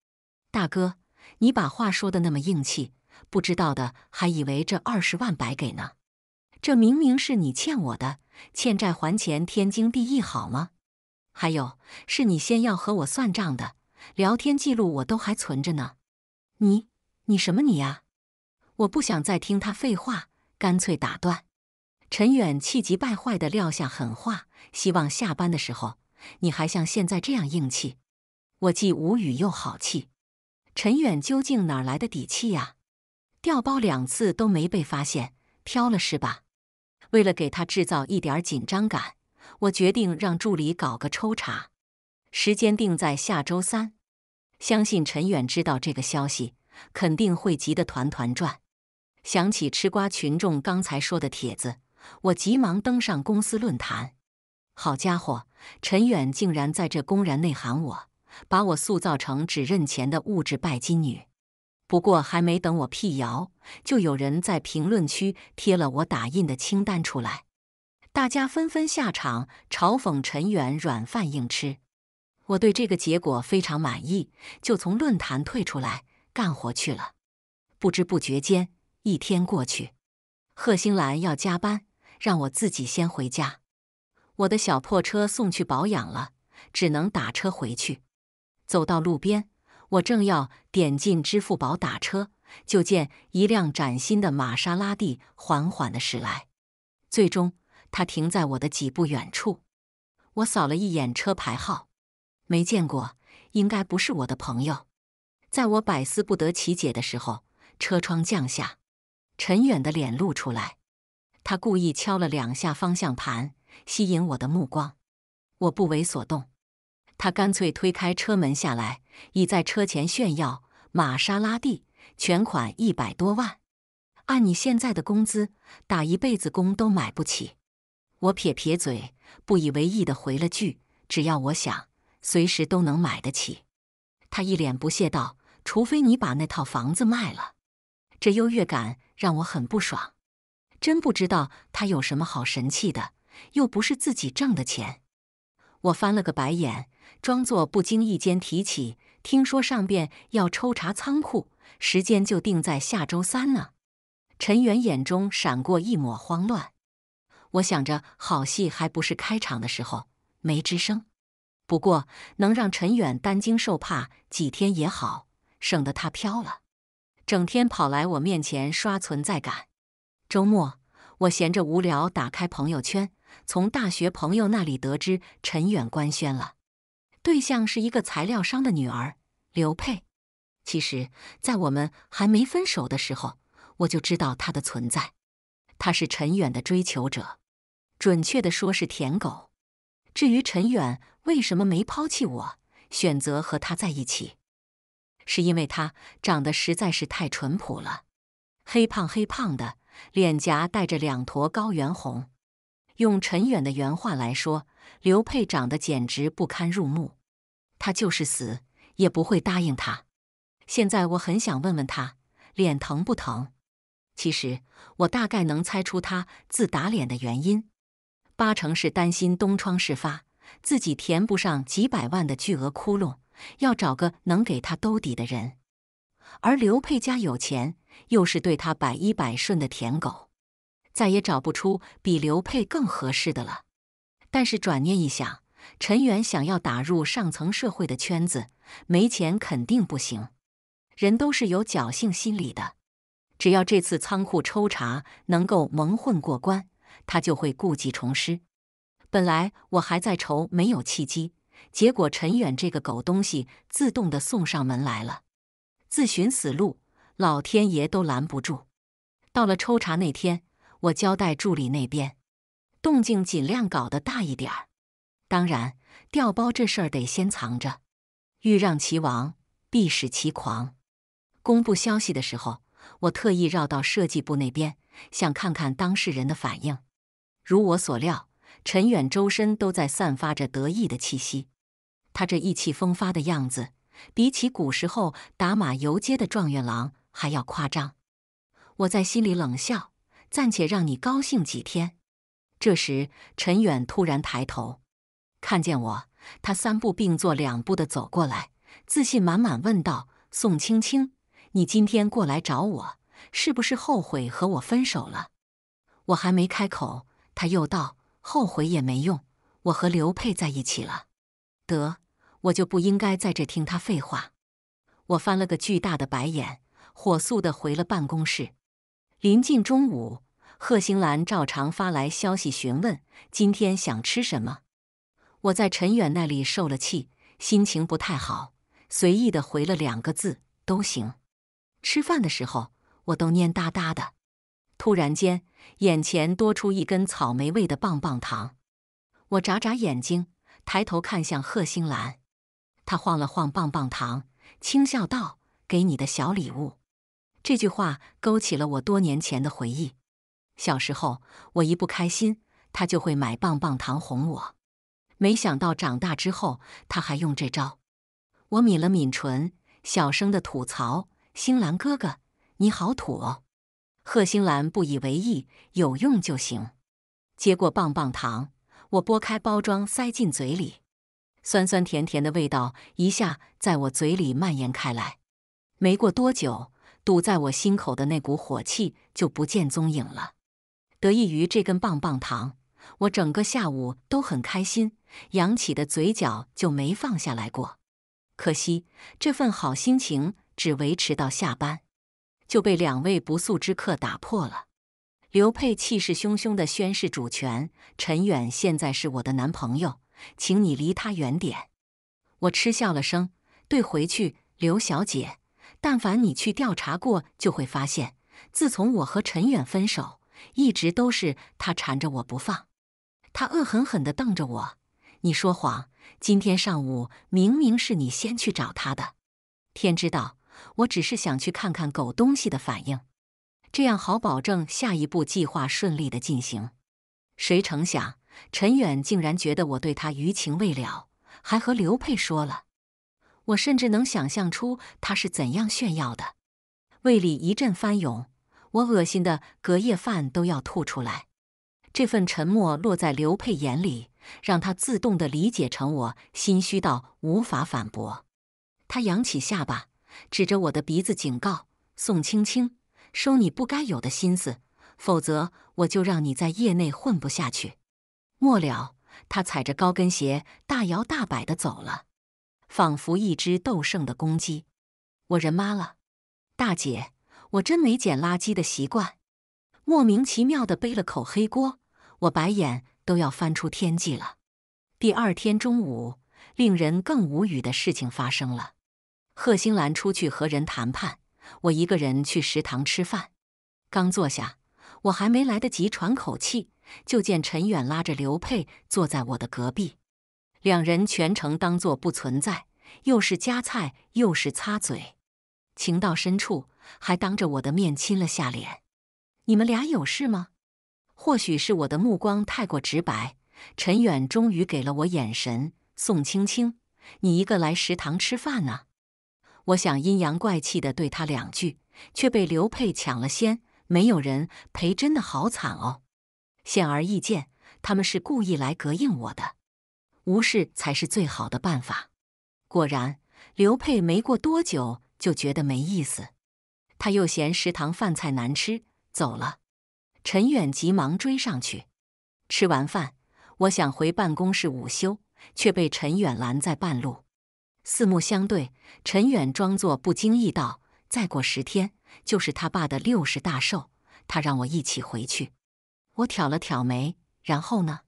A: 大哥，你把话说的那么硬气。”不知道的还以为这二十万白给呢，这明明是你欠我的，欠债还钱，天经地义，好吗？还有，是你先要和我算账的，聊天记录我都还存着呢。你你什么你呀？我不想再听他废话，干脆打断。陈远气急败坏地撂下狠话，希望下班的时候你还像现在这样硬气。我既无语又好气，陈远究竟哪来的底气呀？调包两次都没被发现，飘了是吧？为了给他制造一点紧张感，我决定让助理搞个抽查，时间定在下周三。相信陈远知道这个消息，肯定会急得团团转。想起吃瓜群众刚才说的帖子，我急忙登上公司论坛。好家伙，陈远竟然在这公然内涵我，把我塑造成只认钱的物质拜金女。不过，还没等我辟谣，就有人在评论区贴了我打印的清单出来，大家纷纷下场嘲讽陈远软饭硬吃。我对这个结果非常满意，就从论坛退出来干活去了。不知不觉间，一天过去。贺星兰要加班，让我自己先回家。我的小破车送去保养了，只能打车回去。走到路边。我正要点进支付宝打车，就见一辆崭新的玛莎拉蒂缓缓的驶来。最终，它停在我的几步远处。我扫了一眼车牌号，没见过，应该不是我的朋友。在我百思不得其解的时候，车窗降下，陈远的脸露出来。他故意敲了两下方向盘，吸引我的目光。我不为所动。他干脆推开车门下来，倚在车前炫耀玛莎拉蒂，全款一百多万。按你现在的工资，打一辈子工都买不起。我撇撇嘴，不以为意的回了句：“只要我想，随时都能买得起。”他一脸不屑道：“除非你把那套房子卖了。”这优越感让我很不爽。真不知道他有什么好神气的，又不是自己挣的钱。我翻了个白眼。装作不经意间提起，听说上边要抽查仓库，时间就定在下周三呢。陈远眼中闪过一抹慌乱，我想着好戏还不是开场的时候，没吱声。不过能让陈远担惊受怕几天也好，省得他飘了，整天跑来我面前刷存在感。周末我闲着无聊，打开朋友圈，从大学朋友那里得知陈远官宣了。对象是一个材料商的女儿，刘佩。其实，在我们还没分手的时候，我就知道她的存在。她是陈远的追求者，准确的说是舔狗。至于陈远为什么没抛弃我，选择和他在一起，是因为他长得实在是太淳朴了，黑胖黑胖的，脸颊带着两坨高原红。用陈远的原话来说，刘佩长得简直不堪入目。他就是死也不会答应他。现在我很想问问他脸疼不疼？其实我大概能猜出他自打脸的原因，八成是担心东窗事发，自己填不上几百万的巨额窟窿，要找个能给他兜底的人。而刘佩家有钱，又是对他百依百顺的舔狗，再也找不出比刘佩更合适的了。但是转念一想，陈远想要打入上层社会的圈子，没钱肯定不行。人都是有侥幸心理的，只要这次仓库抽查能够蒙混过关，他就会故技重施。本来我还在愁没有契机，结果陈远这个狗东西自动的送上门来了，自寻死路，老天爷都拦不住。到了抽查那天，我交代助理那边，动静尽量搞得大一点儿。当然，调包这事儿得先藏着。欲让其亡，必使其狂。公布消息的时候，我特意绕到设计部那边，想看看当事人的反应。如我所料，陈远周身都在散发着得意的气息。他这意气风发的样子，比起古时候打马游街的状元郎还要夸张。我在心里冷笑，暂且让你高兴几天。这时，陈远突然抬头。看见我，他三步并作两步的走过来，自信满满问道：“宋青青，你今天过来找我，是不是后悔和我分手了？”我还没开口，他又道：“后悔也没用，我和刘佩在一起了。”得，我就不应该在这听他废话。我翻了个巨大的白眼，火速的回了办公室。临近中午，贺星兰照常发来消息询问：“今天想吃什么？”我在陈远那里受了气，心情不太好，随意的回了两个字：“都行。”吃饭的时候，我都蔫哒哒的。突然间，眼前多出一根草莓味的棒棒糖。我眨眨眼睛，抬头看向贺星兰，他晃了晃棒棒糖，轻笑道：“给你的小礼物。”这句话勾起了我多年前的回忆。小时候，我一不开心，他就会买棒棒糖哄我。没想到长大之后他还用这招，我抿了抿唇，小声的吐槽：“星澜哥哥，你好土。”哦。”贺星澜不以为意，有用就行。接过棒棒糖，我剥开包装，塞进嘴里，酸酸甜甜的味道一下在我嘴里蔓延开来。没过多久，堵在我心口的那股火气就不见踪影了，得益于这根棒棒糖。我整个下午都很开心，扬起的嘴角就没放下来过。可惜这份好心情只维持到下班，就被两位不速之客打破了。刘佩气势汹汹地宣誓主权：“陈远现在是我的男朋友，请你离他远点。”我嗤笑了声：“对，回去，刘小姐，但凡你去调查过，就会发现，自从我和陈远分手，一直都是他缠着我不放。”他恶狠狠地瞪着我：“你说谎！今天上午明明是你先去找他的。天知道，我只是想去看看狗东西的反应，这样好保证下一步计划顺利的进行。谁成想，陈远竟然觉得我对他余情未了，还和刘佩说了。我甚至能想象出他是怎样炫耀的。胃里一阵翻涌，我恶心的隔夜饭都要吐出来。”这份沉默落在刘佩眼里，让他自动的理解成我心虚到无法反驳。他扬起下巴，指着我的鼻子警告：“宋青青，收你不该有的心思，否则我就让你在业内混不下去。”末了，他踩着高跟鞋大摇大摆的走了，仿佛一只斗胜的公鸡。我人妈了，大姐，我真没捡垃圾的习惯，莫名其妙的背了口黑锅。我白眼都要翻出天际了。第二天中午，令人更无语的事情发生了。贺星兰出去和人谈判，我一个人去食堂吃饭。刚坐下，我还没来得及喘口气，就见陈远拉着刘佩坐在我的隔壁，两人全程当作不存在，又是夹菜又是擦嘴，情到深处还当着我的面亲了下脸。你们俩有事吗？或许是我的目光太过直白，陈远终于给了我眼神。宋青青，你一个来食堂吃饭呢？我想阴阳怪气的对他两句，却被刘佩抢了先。没有人陪，真的好惨哦！显而易见，他们是故意来膈应我的。无视才是最好的办法。果然，刘佩没过多久就觉得没意思，他又嫌食堂饭菜难吃，走了。陈远急忙追上去。吃完饭，我想回办公室午休，却被陈远拦在半路。四目相对，陈远装作不经意道：“再过十天就是他爸的六十大寿，他让我一起回去。”我挑了挑眉，然后呢？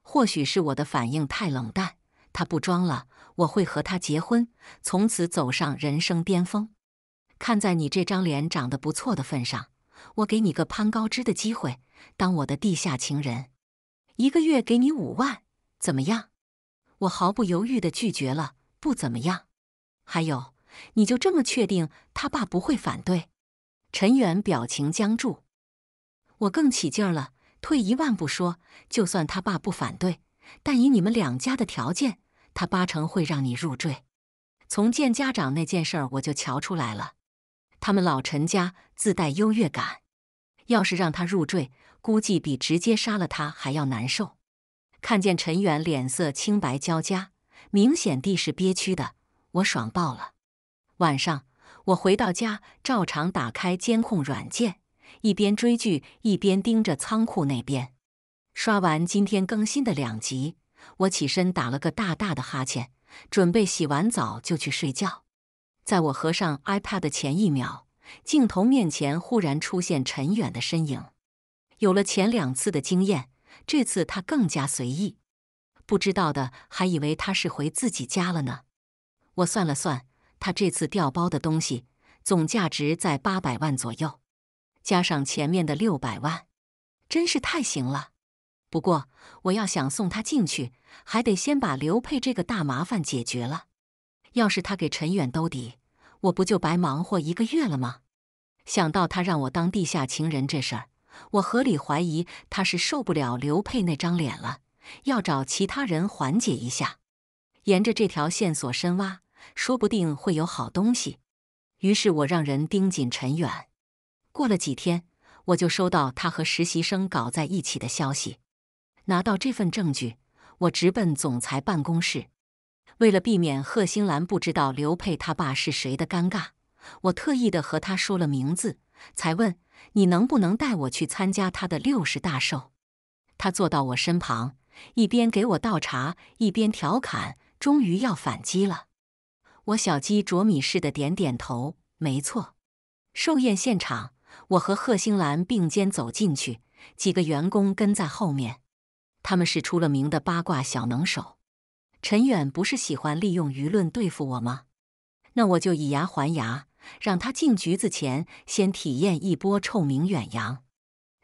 A: 或许是我的反应太冷淡，他不装了。我会和他结婚，从此走上人生巅峰。看在你这张脸长得不错的份上。我给你个攀高枝的机会，当我的地下情人，一个月给你五万，怎么样？我毫不犹豫的拒绝了，不怎么样。还有，你就这么确定他爸不会反对？陈远表情僵住，我更起劲儿了。退一万步说，就算他爸不反对，但以你们两家的条件，他八成会让你入赘。从见家长那件事儿，我就瞧出来了。他们老陈家自带优越感，要是让他入赘，估计比直接杀了他还要难受。看见陈远脸色青白交加，明显地是憋屈的，我爽爆了。晚上我回到家，照常打开监控软件，一边追剧一边盯着仓库那边。刷完今天更新的两集，我起身打了个大大的哈欠，准备洗完澡就去睡觉。在我合上 iPad 的前一秒，镜头面前忽然出现陈远的身影。有了前两次的经验，这次他更加随意，不知道的还以为他是回自己家了呢。我算了算，他这次调包的东西总价值在八百万左右，加上前面的六百万，真是太行了。不过，我要想送他进去，还得先把刘佩这个大麻烦解决了。要是他给陈远兜底，我不就白忙活一个月了吗？想到他让我当地下情人这事儿，我合理怀疑他是受不了刘佩那张脸了，要找其他人缓解一下。沿着这条线索深挖，说不定会有好东西。于是我让人盯紧陈远。过了几天，我就收到他和实习生搞在一起的消息。拿到这份证据，我直奔总裁办公室。为了避免贺星兰不知道刘佩他爸是谁的尴尬，我特意的和他说了名字，才问你能不能带我去参加他的六十大寿。他坐到我身旁，一边给我倒茶，一边调侃：“终于要反击了。”我小鸡啄米似的点点头，没错。寿宴现场，我和贺星兰并肩走进去，几个员工跟在后面。他们是出了名的八卦小能手。陈远不是喜欢利用舆论对付我吗？那我就以牙还牙，让他进局子前先体验一波臭名远扬。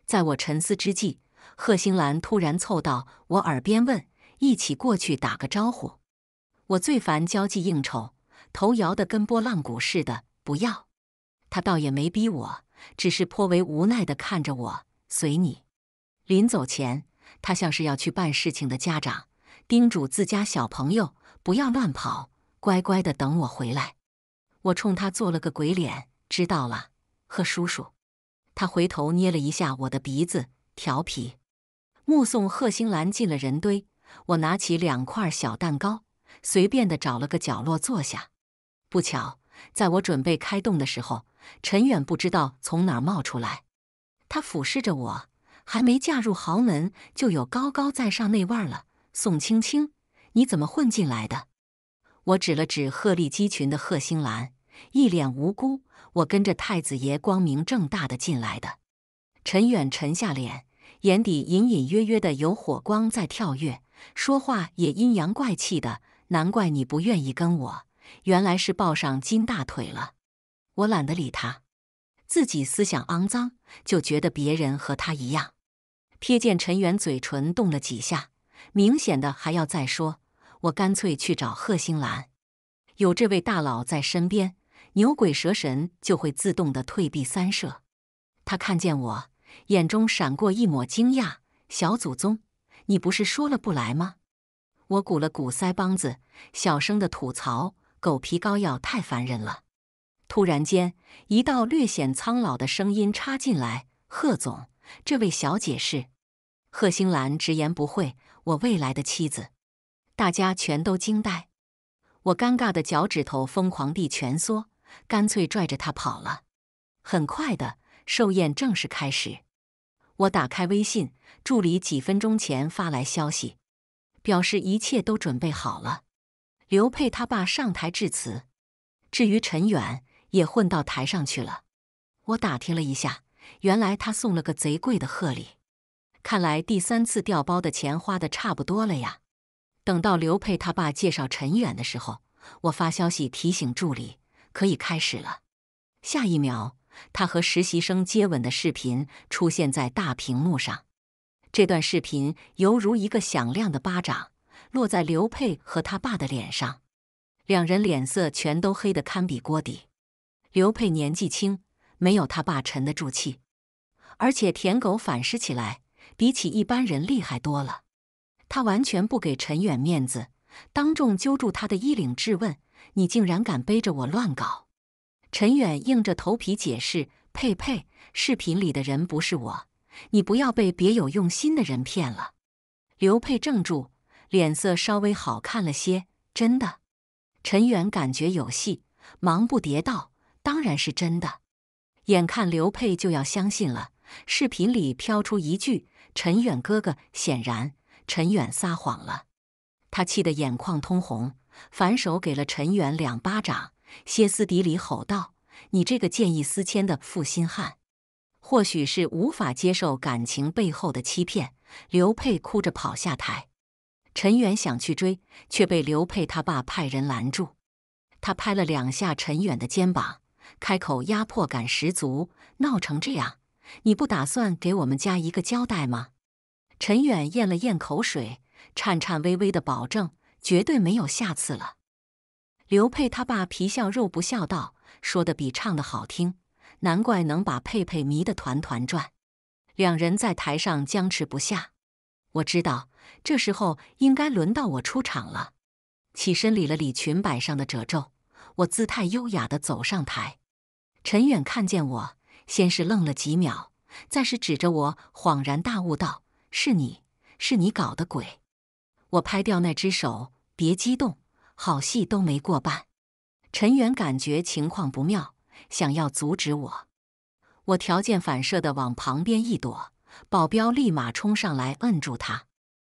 A: 在我沉思之际，贺星兰突然凑到我耳边问：“一起过去打个招呼？”我最烦交际应酬，头摇得跟拨浪鼓似的，不要。他倒也没逼我，只是颇为无奈地看着我，随你。临走前，他像是要去办事情的家长。叮嘱自家小朋友不要乱跑，乖乖的等我回来。我冲他做了个鬼脸，知道了，贺叔叔。他回头捏了一下我的鼻子，调皮。目送贺星兰进了人堆，我拿起两块小蛋糕，随便的找了个角落坐下。不巧，在我准备开动的时候，陈远不知道从哪冒出来，他俯视着我，还没嫁入豪门就有高高在上那味儿了。宋青青，你怎么混进来的？我指了指鹤立鸡群的贺星兰，一脸无辜。我跟着太子爷光明正大的进来的。陈远沉下脸，眼底隐隐约约的有火光在跳跃，说话也阴阳怪气的。难怪你不愿意跟我，原来是抱上金大腿了。我懒得理他，自己思想肮脏，就觉得别人和他一样。瞥见陈远嘴唇动了几下。明显的还要再说，我干脆去找贺星兰。有这位大佬在身边，牛鬼蛇神就会自动的退避三舍。他看见我，眼中闪过一抹惊讶：“小祖宗，你不是说了不来吗？”我鼓了鼓腮帮子，小声的吐槽：“狗皮膏药太烦人了。”突然间，一道略显苍老的声音插进来：“贺总，这位小姐是？”贺星兰直言不讳。我未来的妻子，大家全都惊呆。我尴尬的脚趾头疯狂地蜷缩，干脆拽着他跑了。很快的，寿宴正式开始。我打开微信，助理几分钟前发来消息，表示一切都准备好了。刘佩他爸上台致辞，至于陈远，也混到台上去了。我打听了一下，原来他送了个贼贵的贺礼。看来第三次掉包的钱花的差不多了呀。等到刘佩他爸介绍陈远的时候，我发消息提醒助理可以开始了。下一秒，他和实习生接吻的视频出现在大屏幕上。这段视频犹如一个响亮的巴掌，落在刘佩和他爸的脸上，两人脸色全都黑得堪比锅底。刘佩年纪轻，没有他爸沉得住气，而且舔狗反噬起来。比起一般人厉害多了，他完全不给陈远面子，当众揪住他的衣领质问：“你竟然敢背着我乱搞！”陈远硬着头皮解释：“佩佩，视频里的人不是我，你不要被别有用心的人骗了。”刘佩怔住，脸色稍微好看了些。真的？陈远感觉有戏，忙不迭道：“当然是真的！”眼看刘佩就要相信了，视频里飘出一句。陈远哥哥，显然陈远撒谎了，他气得眼眶通红，反手给了陈远两巴掌，歇斯底里吼道：“你这个见异思迁的负心汉！”或许是无法接受感情背后的欺骗，刘佩哭着跑下台。陈远想去追，却被刘佩他爸派人拦住。他拍了两下陈远的肩膀，开口压迫感十足：“闹成这样！”你不打算给我们家一个交代吗？陈远咽了咽口水，颤颤巍巍的保证：“绝对没有下次了。”刘佩他爸皮笑肉不笑道：“说的比唱的好听，难怪能把佩佩迷得团团转。”两人在台上僵持不下。我知道这时候应该轮到我出场了。起身理了理裙摆上的褶皱，我姿态优雅地走上台。陈远看见我。先是愣了几秒，再是指着我恍然大悟道：“是你，是你搞的鬼！”我拍掉那只手，别激动，好戏都没过半。陈远感觉情况不妙，想要阻止我，我条件反射的往旁边一躲，保镖立马冲上来摁住他。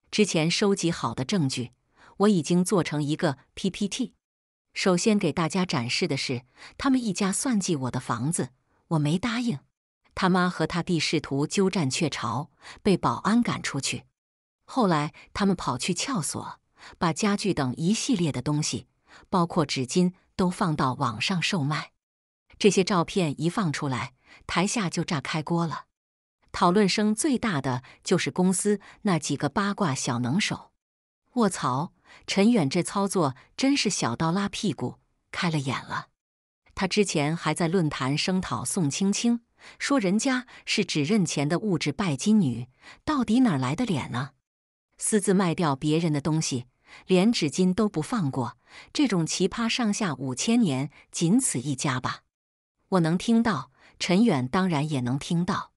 A: 之前收集好的证据，我已经做成一个 PPT。首先给大家展示的是他们一家算计我的房子。我没答应，他妈和他弟试图鸠占鹊巢，被保安赶出去。后来他们跑去撬锁，把家具等一系列的东西，包括纸巾，都放到网上售卖。这些照片一放出来，台下就炸开锅了。讨论声最大的就是公司那几个八卦小能手。卧槽，陈远这操作真是小刀拉屁股，开了眼了。他之前还在论坛声讨宋青青，说人家是只认钱的物质拜金女，到底哪来的脸呢？私自卖掉别人的东西，连纸巾都不放过，这种奇葩上下五千年仅此一家吧？我能听到，陈远当然也能听到，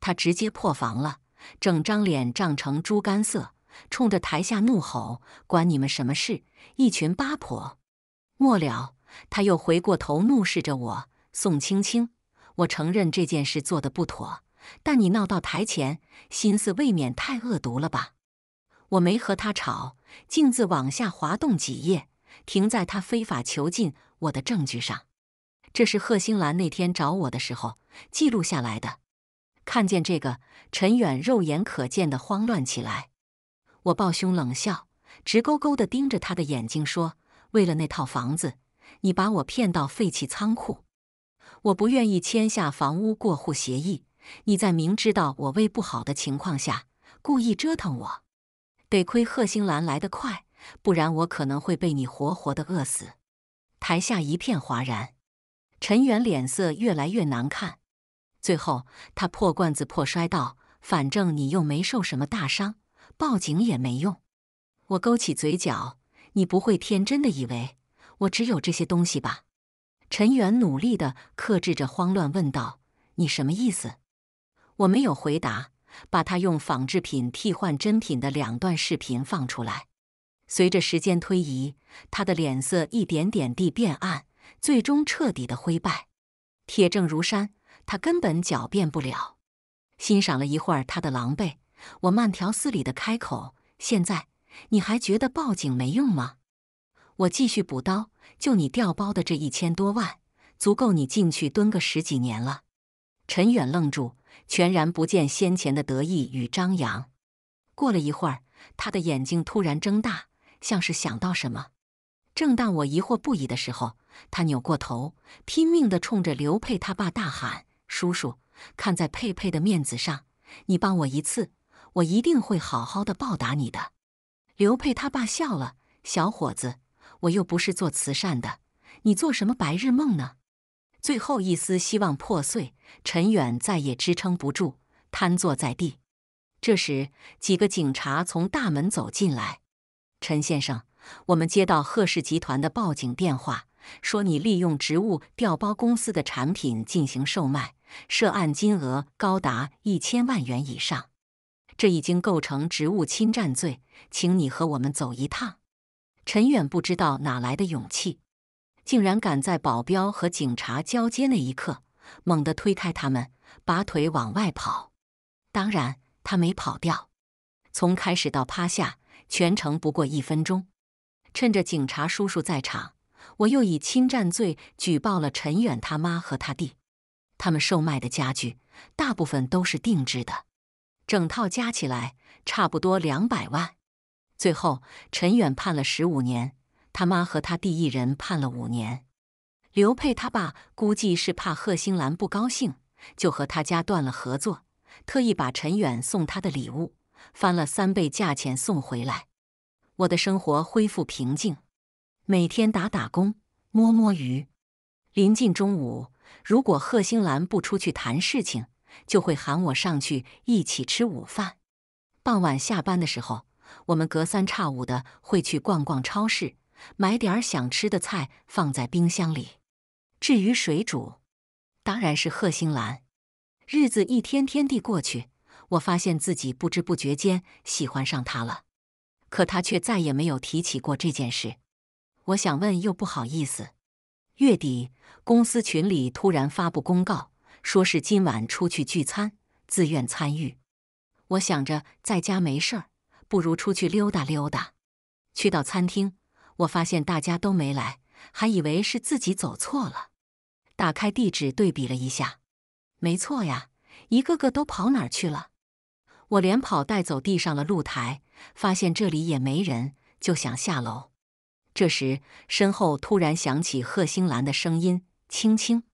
A: 他直接破防了，整张脸涨成猪肝色，冲着台下怒吼：“管你们什么事？一群八婆！”末了。他又回过头怒视着我：“宋青青，我承认这件事做得不妥，但你闹到台前，心思未免太恶毒了吧？”我没和他吵，径自往下滑动几页，停在他非法囚禁我的证据上。这是贺星兰那天找我的时候记录下来的。看见这个，陈远肉眼可见的慌乱起来。我抱胸冷笑，直勾勾地盯着他的眼睛说：“为了那套房子。”你把我骗到废弃仓库，我不愿意签下房屋过户协议。你在明知道我胃不好的情况下，故意折腾我。得亏贺星兰来得快，不然我可能会被你活活的饿死。台下一片哗然，陈远脸色越来越难看。最后，他破罐子破摔道：“反正你又没受什么大伤，报警也没用。”我勾起嘴角：“你不会天真的以为？”我只有这些东西吧，陈远努力的克制着慌乱，问道：“你什么意思？”我没有回答，把他用仿制品替换真品的两段视频放出来。随着时间推移，他的脸色一点点地变暗，最终彻底的灰败。铁证如山，他根本狡辩不了。欣赏了一会儿他的狼狈，我慢条斯理的开口：“现在你还觉得报警没用吗？”我继续补刀，就你掉包的这一千多万，足够你进去蹲个十几年了。陈远愣住，全然不见先前的得意与张扬。过了一会儿，他的眼睛突然睁大，像是想到什么。正当我疑惑不已的时候，他扭过头，拼命地冲着刘佩他爸大喊：“叔叔，看在佩佩的面子上，你帮我一次，我一定会好好的报答你的。”刘佩他爸笑了，小伙子。我又不是做慈善的，你做什么白日梦呢？最后一丝希望破碎，陈远再也支撑不住，瘫坐在地。这时，几个警察从大门走进来：“陈先生，我们接到贺氏集团的报警电话，说你利用职务调包公司的产品进行售卖，涉案金额高达一千万元以上，这已经构成职务侵占罪，请你和我们走一趟。”陈远不知道哪来的勇气，竟然敢在保镖和警察交接那一刻猛地推开他们，拔腿往外跑。当然，他没跑掉。从开始到趴下，全程不过一分钟。趁着警察叔叔在场，我又以侵占罪举报了陈远他妈和他弟。他们售卖的家具大部分都是定制的，整套加起来差不多两百万。最后，陈远判了十五年，他妈和他弟一人判了五年。刘佩他爸估计是怕贺星兰不高兴，就和他家断了合作，特意把陈远送他的礼物翻了三倍价钱送回来。我的生活恢复平静，每天打打工，摸摸鱼。临近中午，如果贺星兰不出去谈事情，就会喊我上去一起吃午饭。傍晚下班的时候。我们隔三差五的会去逛逛超市，买点想吃的菜放在冰箱里。至于水煮，当然是贺星兰。日子一天天地过去，我发现自己不知不觉间喜欢上他了。可他却再也没有提起过这件事。我想问又不好意思。月底，公司群里突然发布公告，说是今晚出去聚餐，自愿参与。我想着在家没事儿。不如出去溜达溜达。去到餐厅，我发现大家都没来，还以为是自己走错了。打开地址对比了一下，没错呀，一个个都跑哪儿去了？我连跑带走地上了露台，发现这里也没人，就想下楼。这时，身后突然响起贺星兰的声音：“青青。”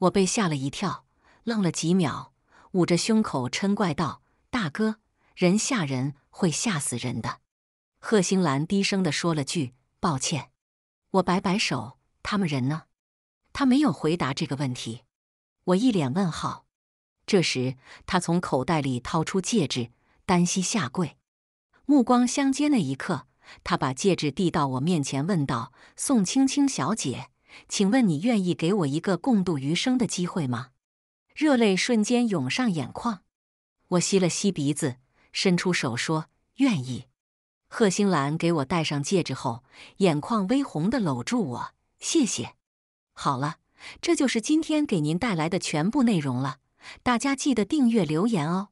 A: 我被吓了一跳，愣了几秒，捂着胸口嗔怪道：“大哥，人吓人。”会吓死人的，贺星兰低声的说了句：“抱歉。”我摆摆手：“他们人呢？”他没有回答这个问题，我一脸问号。这时，他从口袋里掏出戒指，单膝下跪，目光相接那一刻，他把戒指递到我面前，问道：“宋青青小姐，请问你愿意给我一个共度余生的机会吗？”热泪瞬间涌上眼眶，我吸了吸鼻子。伸出手说：“愿意。”贺星兰给我戴上戒指后，眼眶微红的搂住我：“谢谢。”好了，这就是今天给您带来的全部内容了。大家记得订阅、留言哦。